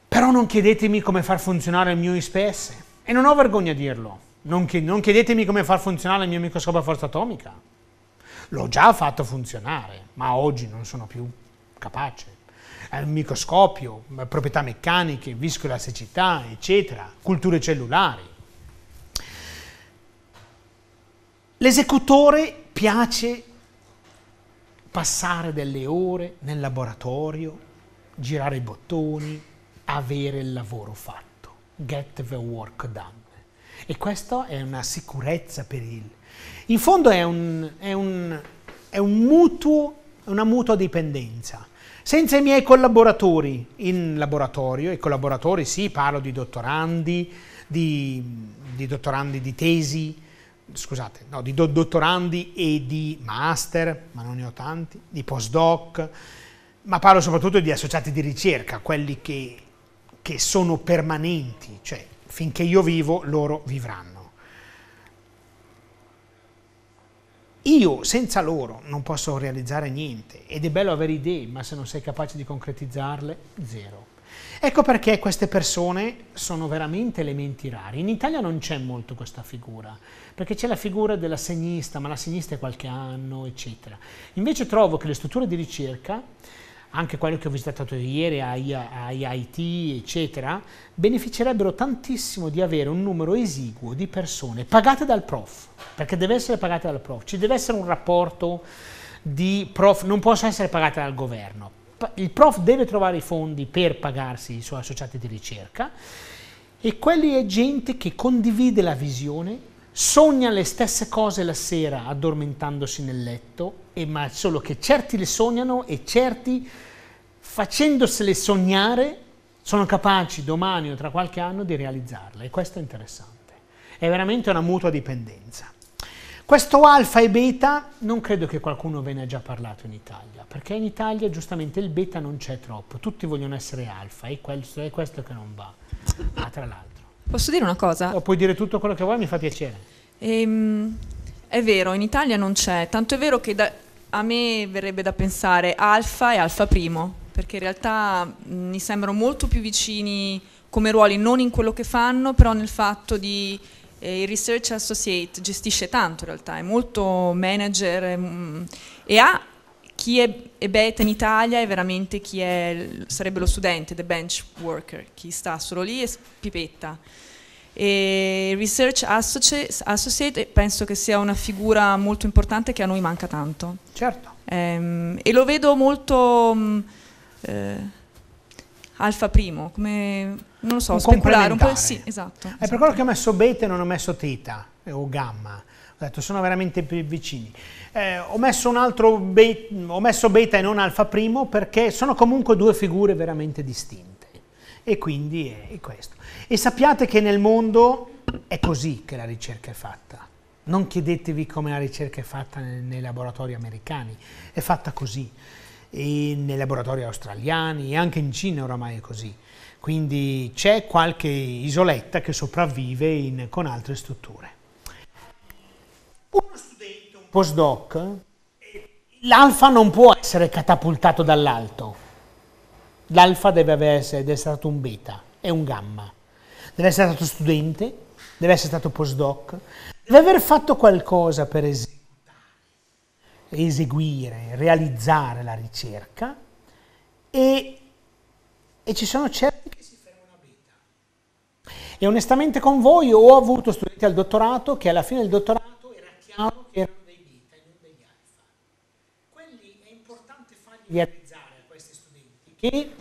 Però non chiedetemi come far funzionare il mio ISPS. E non ho vergogna a dirlo. Non, chiedetemi come far funzionare il mio microscopio a forza atomica. L'ho già fatto funzionare, ma oggi non sono più capace. È microscopio, proprietà meccaniche, viscoelasticità, eccetera, culture cellulari. L'esecutore piace passare delle ore nel laboratorio, girare i bottoni, avere il lavoro fatto, get the work done. E questa è una sicurezza per il... In fondo è, un, è, un, è un mutuo, una mutua dipendenza. Senza i miei collaboratori in laboratorio, e collaboratori sì, parlo di dottorandi, di, di dottorandi di tesi, scusate, no, di dottorandi e di master, ma non ne ho tanti, di postdoc, ma parlo soprattutto di associati di ricerca, quelli che, che sono permanenti, cioè finché io vivo loro vivranno. Io senza loro non posso realizzare niente ed è bello avere idee, ma se non sei capace di concretizzarle, zero. Ecco perché queste persone sono veramente elementi rari. In Italia non c'è molto questa figura, perché c'è la figura della segnista, ma la segnista è qualche anno, eccetera. Invece trovo che le strutture di ricerca, anche quelle che ho visitato ieri ai IT, eccetera, beneficerebbero tantissimo di avere un numero esiguo di persone pagate dal prof, perché deve essere pagata dal prof. Ci deve essere un rapporto di prof, non possono essere pagate dal governo il prof deve trovare i fondi per pagarsi i suoi associati di ricerca e quelli è gente che condivide la visione, sogna le stesse cose la sera addormentandosi nel letto, e, ma solo che certi le sognano e certi facendosele sognare sono capaci domani o tra qualche anno di realizzarle e questo è interessante. È veramente una mutua dipendenza. Questo alfa e beta non credo che qualcuno ve ne ha già parlato in Italia, perché in Italia giustamente il beta non c'è troppo, tutti vogliono essere alfa e questo, è questo che non va. Ah, tra l'altro. Posso dire una cosa? O puoi dire tutto quello che vuoi, mi fa piacere. Ehm, è vero, in Italia non c'è, tanto è vero che da, a me verrebbe da pensare alfa e alfa primo, perché in realtà mm, mi sembrano molto più vicini come ruoli, non in quello che fanno, però nel fatto di il Research Associate gestisce tanto in realtà, è molto manager mm, e ha chi è, è BET in Italia è veramente chi è, sarebbe lo studente, the bench worker, chi sta solo lì e pipetta. E Research Associate, penso che sia una figura molto importante che a noi manca tanto. Certo. Ehm, e lo vedo molto... Mh, mm, eh, Alfa Primo, come non lo so, un speculare un po'. Sì, esatto. È eh, esatto. per quello che ho messo beta e non ho messo teta eh, o gamma. Ho detto, sono veramente più vicini. Eh, ho messo un altro beta, ho messo beta e non alfa primo perché sono comunque due figure veramente distinte. E quindi è, è questo. E sappiate che nel mondo è così che la ricerca è fatta. Non chiedetevi come la ricerca è fatta nei laboratori americani, è fatta così, e nei laboratori australiani e anche in Cina oramai è così. Quindi c'è qualche isoletta che sopravvive in, con altre strutture. Uno studente, un postdoc, eh, l'alfa non può essere catapultato dall'alto. L'alfa deve, deve essere stato un beta è un gamma. Deve essere stato studente, deve essere stato postdoc, deve aver fatto qualcosa per esecutare eseguire, realizzare la ricerca e e ci sono certi che si fermano a vita. E onestamente con voi ho avuto studenti al dottorato che alla fine del dottorato era chiaro che erano dei beta e non degli alfa. Quelli è importante fargli realizzare a questi studenti che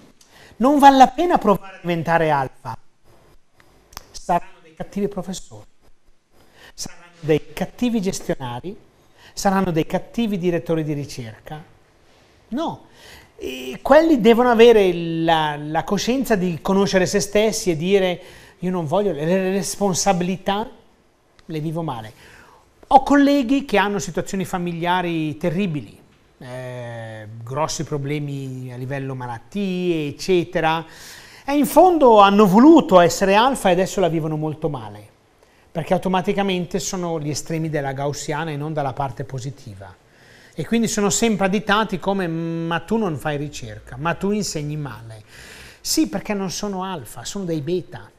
non vale la pena provare a diventare alfa. Saranno dei cattivi professori, saranno dei cattivi gestionari, saranno dei cattivi direttori di ricerca. No, e quelli devono avere la, la coscienza di conoscere se stessi e dire io non voglio le responsabilità, le vivo male. Ho colleghi che hanno situazioni familiari terribili, eh, grossi problemi a livello malattie, eccetera, e in fondo hanno voluto essere alfa e adesso la vivono molto male, perché automaticamente sono gli estremi della gaussiana e non dalla parte positiva e quindi sono sempre additati come ma tu non fai ricerca, ma tu insegni male. Sì, perché non sono alfa, sono dei beta.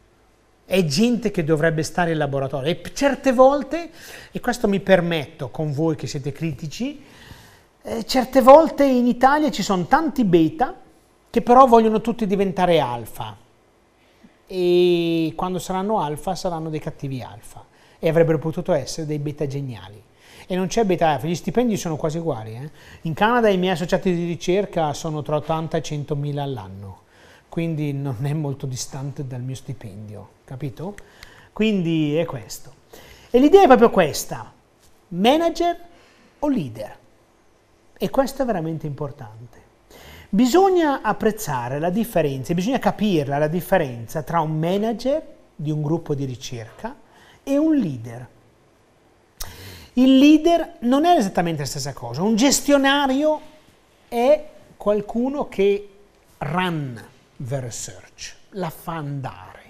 È gente che dovrebbe stare in laboratorio e certe volte, e questo mi permetto con voi che siete critici, eh, certe volte in Italia ci sono tanti beta che però vogliono tutti diventare alfa e quando saranno alfa saranno dei cattivi alfa e avrebbero potuto essere dei beta geniali e non c'è beta gli stipendi sono quasi uguali. Eh? In Canada i miei associati di ricerca sono tra 80 e 100 mila all'anno, quindi non è molto distante dal mio stipendio, capito? Quindi è questo. E l'idea è proprio questa, manager o leader. E questo è veramente importante. Bisogna apprezzare la differenza, bisogna capirla la differenza tra un manager di un gruppo di ricerca e un leader il leader non è esattamente la stessa cosa, un gestionario è qualcuno che run the research, la fa andare.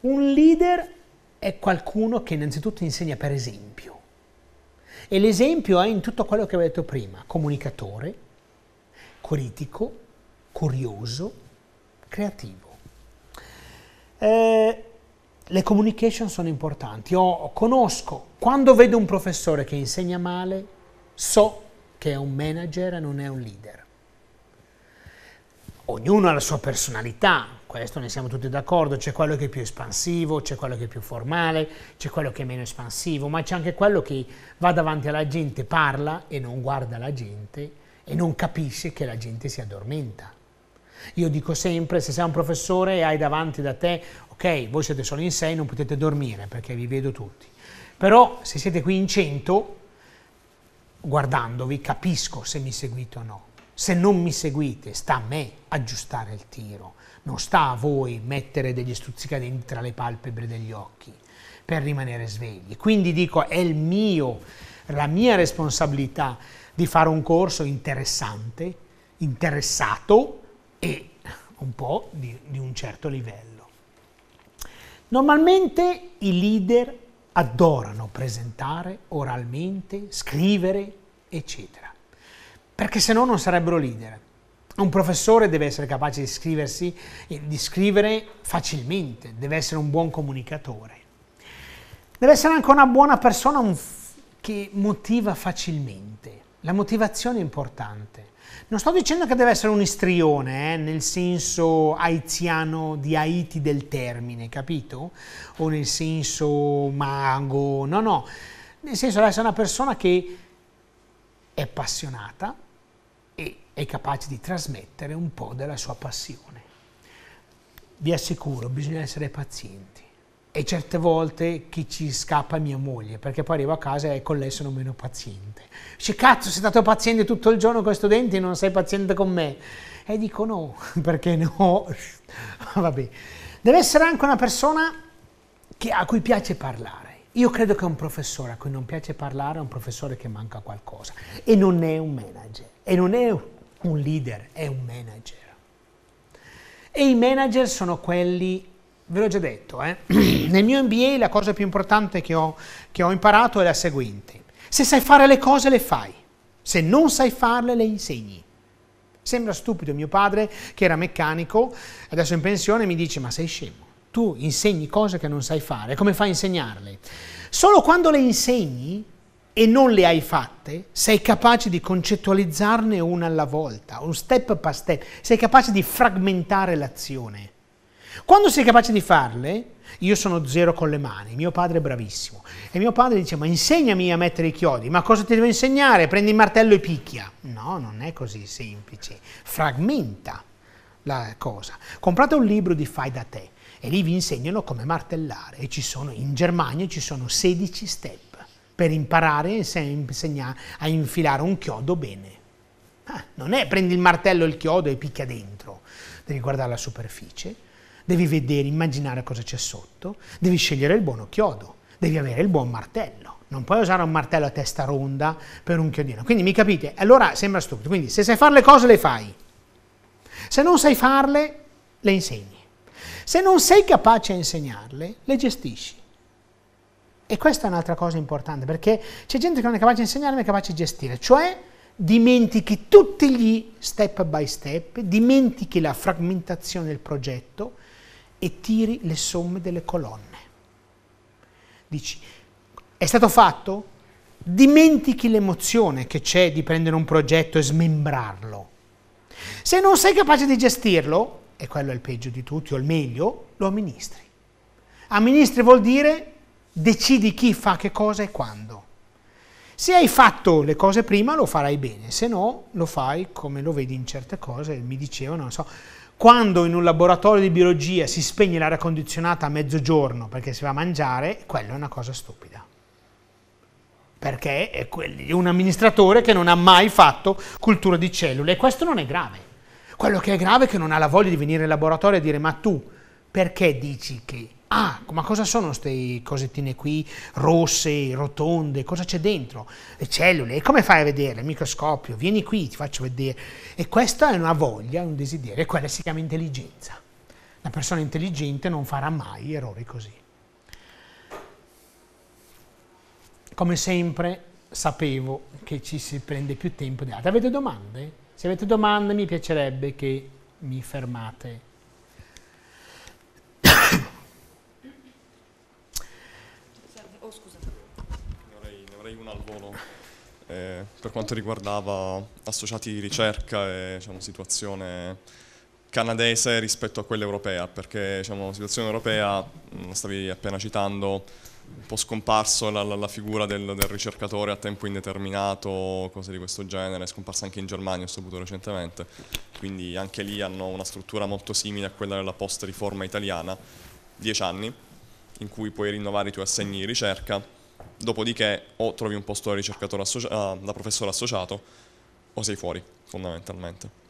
Un leader è qualcuno che innanzitutto insegna per esempio. E l'esempio è in tutto quello che avevo detto prima, comunicatore, critico, curioso, creativo. Eh, le communication sono importanti. Io conosco, quando vedo un professore che insegna male, so che è un manager e non è un leader. Ognuno ha la sua personalità, questo ne siamo tutti d'accordo, c'è quello che è più espansivo, c'è quello che è più formale, c'è quello che è meno espansivo, ma c'è anche quello che va davanti alla gente, parla e non guarda la gente e non capisce che la gente si addormenta. Io dico sempre, se sei un professore e hai davanti da te ok? Voi siete solo in 6, non potete dormire perché vi vedo tutti. Però se siete qui in 100, guardandovi, capisco se mi seguite o no. Se non mi seguite, sta a me aggiustare il tiro, non sta a voi mettere degli stuzzicadenti tra le palpebre degli occhi per rimanere svegli. Quindi dico, è mio, la mia responsabilità di fare un corso interessante, interessato e un po' di, di un certo livello. Normalmente i leader adorano presentare oralmente, scrivere, eccetera, perché se no non sarebbero leader. Un professore deve essere capace di, scriversi, eh, di scrivere facilmente, deve essere un buon comunicatore. Deve essere anche una buona persona che motiva facilmente. La motivazione è importante. Non sto dicendo che deve essere un istrione, eh, nel senso haitiano di Haiti del termine, capito? O nel senso mago, no, no. Nel senso deve essere una persona che è appassionata e è capace di trasmettere un po' della sua passione. Vi assicuro, bisogna essere pazienti e certe volte chi ci scappa è mia moglie, perché poi arrivo a casa e con lei sono meno paziente. Dice, cazzo, sei stato paziente tutto il giorno con i studenti e non sei paziente con me. E dico no, [laughs] perché no? [laughs] Vabbè. Deve essere anche una persona che, a cui piace parlare. Io credo che un professore a cui non piace parlare è un professore che manca qualcosa e non è un manager, e non è un leader, è un manager. E i manager sono quelli ve l'ho già detto, eh? [clears throat] nel mio MBA la cosa più importante che ho, che ho imparato è la seguente. Se sai fare le cose le fai, se non sai farle le insegni. Sembra stupido, mio padre che era meccanico, adesso in pensione mi dice ma sei scemo, tu insegni cose che non sai fare, come fai a insegnarle? Solo quando le insegni e non le hai fatte, sei capace di concettualizzarne una alla volta, un step by step, sei capace di fragmentare l'azione. Quando sei capace di farle, io sono zero con le mani, mio padre è bravissimo. E mio padre dice, ma insegnami a mettere i chiodi, ma cosa ti devo insegnare? Prendi il martello e picchia. No, non è così semplice, frammenta la cosa. Comprate un libro di fai da te e lì vi insegnano come martellare e ci sono, in Germania ci sono 16 step per imparare a infilare un chiodo bene. Ah, non è prendi il martello e il chiodo e picchia dentro, devi guardare la superficie, devi vedere, immaginare cosa c'è sotto, devi scegliere il buono chiodo, devi avere il buon martello. Non puoi usare un martello a testa ronda per un chiodino. Quindi mi capite? Allora sembra stupido. Quindi se sai fare le cose le fai. Se non sai farle, le insegni. Se non sei capace a insegnarle, le gestisci. E questa è un'altra cosa importante, perché c'è gente che non è capace di insegnare, ma è capace di gestire. Cioè dimentichi tutti gli step by step, dimentichi la frammentazione del progetto, e tiri le somme delle colonne. Dici, è stato fatto? Dimentichi l'emozione che c'è di prendere un progetto e smembrarlo. Se non sei capace di gestirlo, e quello è il peggio di tutti, o il meglio, lo amministri. Amministri vuol dire decidi chi fa che cosa e quando. Se hai fatto le cose prima lo farai bene, se no lo fai come lo vedi in certe cose, mi dicevano, non so, quando in un laboratorio di biologia si spegne l'aria condizionata a mezzogiorno perché si va a mangiare, quella è una cosa stupida. Perché è un amministratore che non ha mai fatto cultura di cellule e questo non è grave. Quello che è grave è che non ha la voglia di venire in laboratorio e dire ma tu perché dici che Ah, ma cosa sono queste cosettine qui, rosse, rotonde, cosa c'è dentro? Le cellule, e come fai a vedere? Il microscopio, vieni qui, ti faccio vedere. E questa è una voglia, un desiderio, e quella si chiama intelligenza. La persona intelligente non farà mai errori così. Come sempre sapevo che ci si prende più tempo di altri. Avete domande? Se avete domande mi piacerebbe che mi fermate lavoro eh, per quanto riguardava associati di ricerca e diciamo, situazione canadese rispetto a quella europea, perché diciamo, la situazione europea, mm, stavi appena citando, un po' scomparso la, la, la figura del, del, ricercatore a tempo indeterminato, cose di questo genere, è scomparsa anche in Germania, ho saputo recentemente, quindi anche lì hanno una struttura molto simile a quella della post-riforma italiana, 10 anni, in cui puoi rinnovare i tuoi assegni di ricerca dopodiché o trovi un posto da, ricercatore associ- uh, ah, da professore associato o sei fuori, fondamentalmente.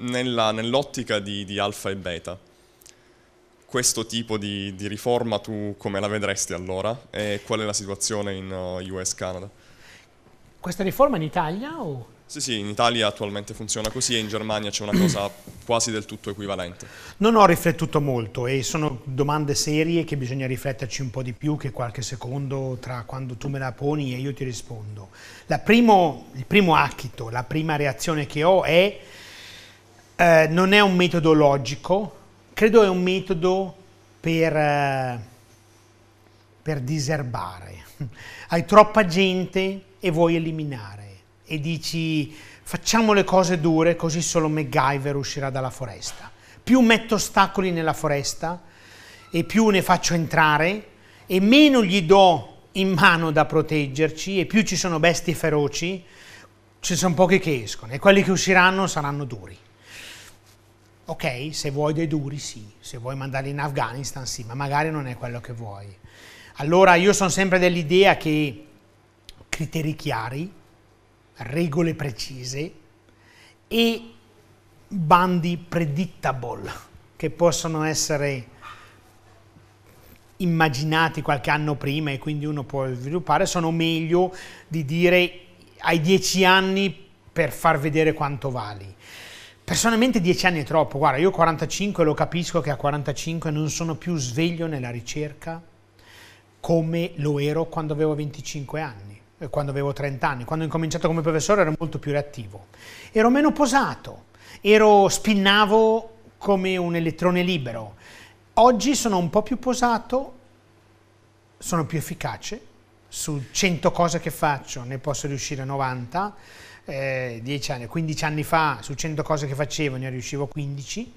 Nella, nell'ottica di, di, alfa e beta, questo tipo di, di, riforma tu come la vedresti allora e qual è la situazione in uh, US Canada? Questa riforma in Italia o? Sì, sì, in Italia attualmente funziona così e in Germania c'è una cosa [clears throat] quasi del tutto equivalente. Non ho riflettuto molto e sono domande serie che bisogna rifletterci un po' di più che qualche secondo tra quando tu me la poni e io ti rispondo. Primo, il primo acchito, la prima reazione che ho è eh, non è un metodo logico, credo è un metodo per, eh, per diserbare. [laughs] Hai troppa gente e vuoi eliminare e dici facciamo le cose dure così solo MacGyver uscirà dalla foresta. Più metto ostacoli nella foresta e più ne faccio entrare e meno gli do in mano da proteggerci e più ci sono bestie feroci, ci sono pochi che escono e quelli che usciranno saranno duri. Ok, se vuoi dei duri sì, se vuoi mandarli in Afghanistan sì, ma magari non è quello che vuoi. Allora io sono sempre dell'idea che criteri chiari, regole precise e bandi predictable che possono essere immaginati qualche anno prima e quindi uno può sviluppare, sono meglio di dire ai dieci anni per far vedere quanto vali. Personalmente dieci anni è troppo, guarda, io ho 45 lo capisco che a 45 non sono più sveglio nella ricerca come lo ero quando avevo 25 anni. Eh, quando avevo 30 anni, quando ho incominciato come professore ero molto più reattivo, ero meno posato, ero, spinnavo come un elettrone libero, oggi sono un po' più posato, sono più efficace, su 100 cose che faccio ne posso riuscire 90, eh, 10 anni, 15 anni fa su 100 cose che facevo ne riuscivo 15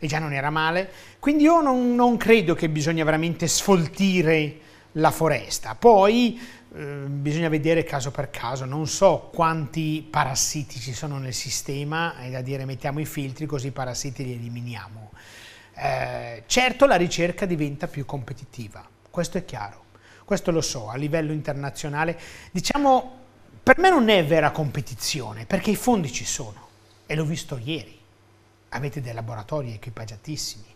e già non era male, quindi io non, non credo che bisogna veramente sfoltire la foresta, poi Ehm, bisogna vedere caso per caso, non so quanti parassiti ci sono nel sistema, è da dire mettiamo i filtri così i parassiti li eliminiamo. Eh, certo la ricerca diventa più competitiva, questo è chiaro, questo lo so a livello internazionale, diciamo per me non è vera competizione perché i fondi ci sono e l'ho visto ieri, avete dei laboratori equipaggiatissimi.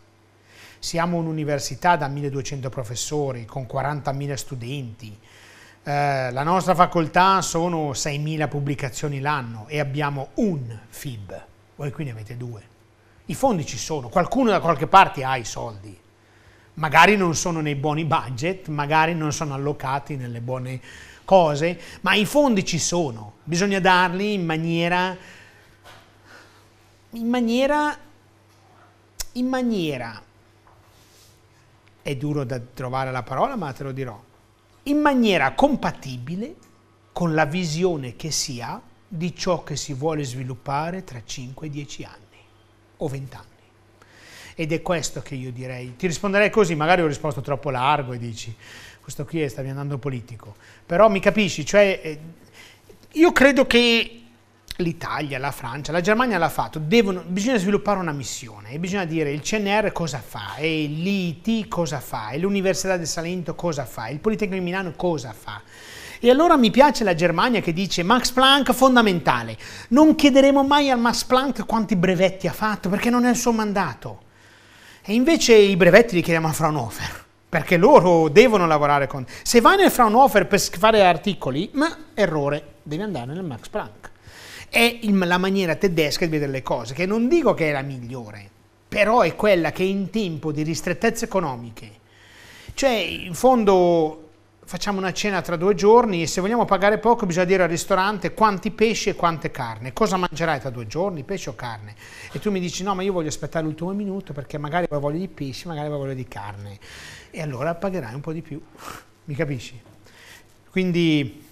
Siamo un'università da 1200 professori con 40.000 studenti, eh, la nostra facoltà sono 6.000 pubblicazioni l'anno e abbiamo un FIB, voi qui ne avete due. I fondi ci sono, qualcuno da qualche parte ha i soldi. Magari non sono nei buoni budget, magari non sono allocati nelle buone cose, ma i fondi ci sono. Bisogna darli in maniera... in maniera... in maniera... è duro da trovare la parola, ma te lo dirò in maniera compatibile con la visione che si ha di ciò che si vuole sviluppare tra 5-10 e anni o 20 anni. Ed è questo che io direi. Ti risponderei così, magari ho risposto troppo largo e dici, questo qui è, sta diventando politico. Però mi capisci, cioè, eh, io credo che l'Italia, la Francia, la Germania l'ha fatto, devono, bisogna sviluppare una missione e bisogna dire il CNR cosa fa, e l'IT cosa fa, e l'Università del Salento cosa fa, e il Politecnico di Milano cosa fa. E allora mi piace la Germania che dice Max Planck fondamentale. Non chiederemo mai al Max Planck quanti brevetti ha fatto perché non è il suo mandato. E invece i brevetti li chiediamo a Fraunhofer perché loro devono lavorare con... Se vai nel Fraunhofer per fare articoli, ma errore, devi andare nel Max Planck è il, la maniera tedesca di vedere le cose, che non dico che è la migliore, però è quella che in tempo di ristrettezze economiche, cioè in fondo facciamo una cena tra due giorni e se vogliamo pagare poco bisogna dire al ristorante quanti pesci e quante carne. Cosa mangerai tra due giorni, pesce o carne? E tu mi dici no, ma io voglio aspettare l'ultimo minuto perché magari poi voglio di pesci, magari poi voglio di carne. E allora pagherai un po' di più, [laughs] mi capisci? Quindi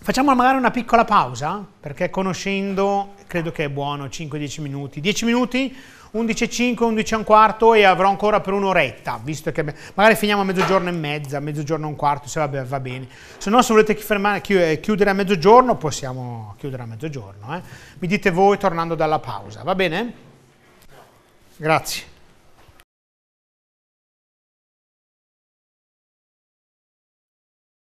Facciamo magari una piccola pausa, perché conoscendo credo che è buono 5-10 minuti. 10 minuti, 11.05, 11.15 e, avrò ancora per un'oretta, visto che magari finiamo a mezzogiorno e mezza, mezzogiorno e un quarto, se vabbè, va bene. Se no, se volete eh, chiudere a mezzogiorno, possiamo chiudere a mezzogiorno. Eh. Mi dite voi tornando dalla pausa, va bene? Grazie.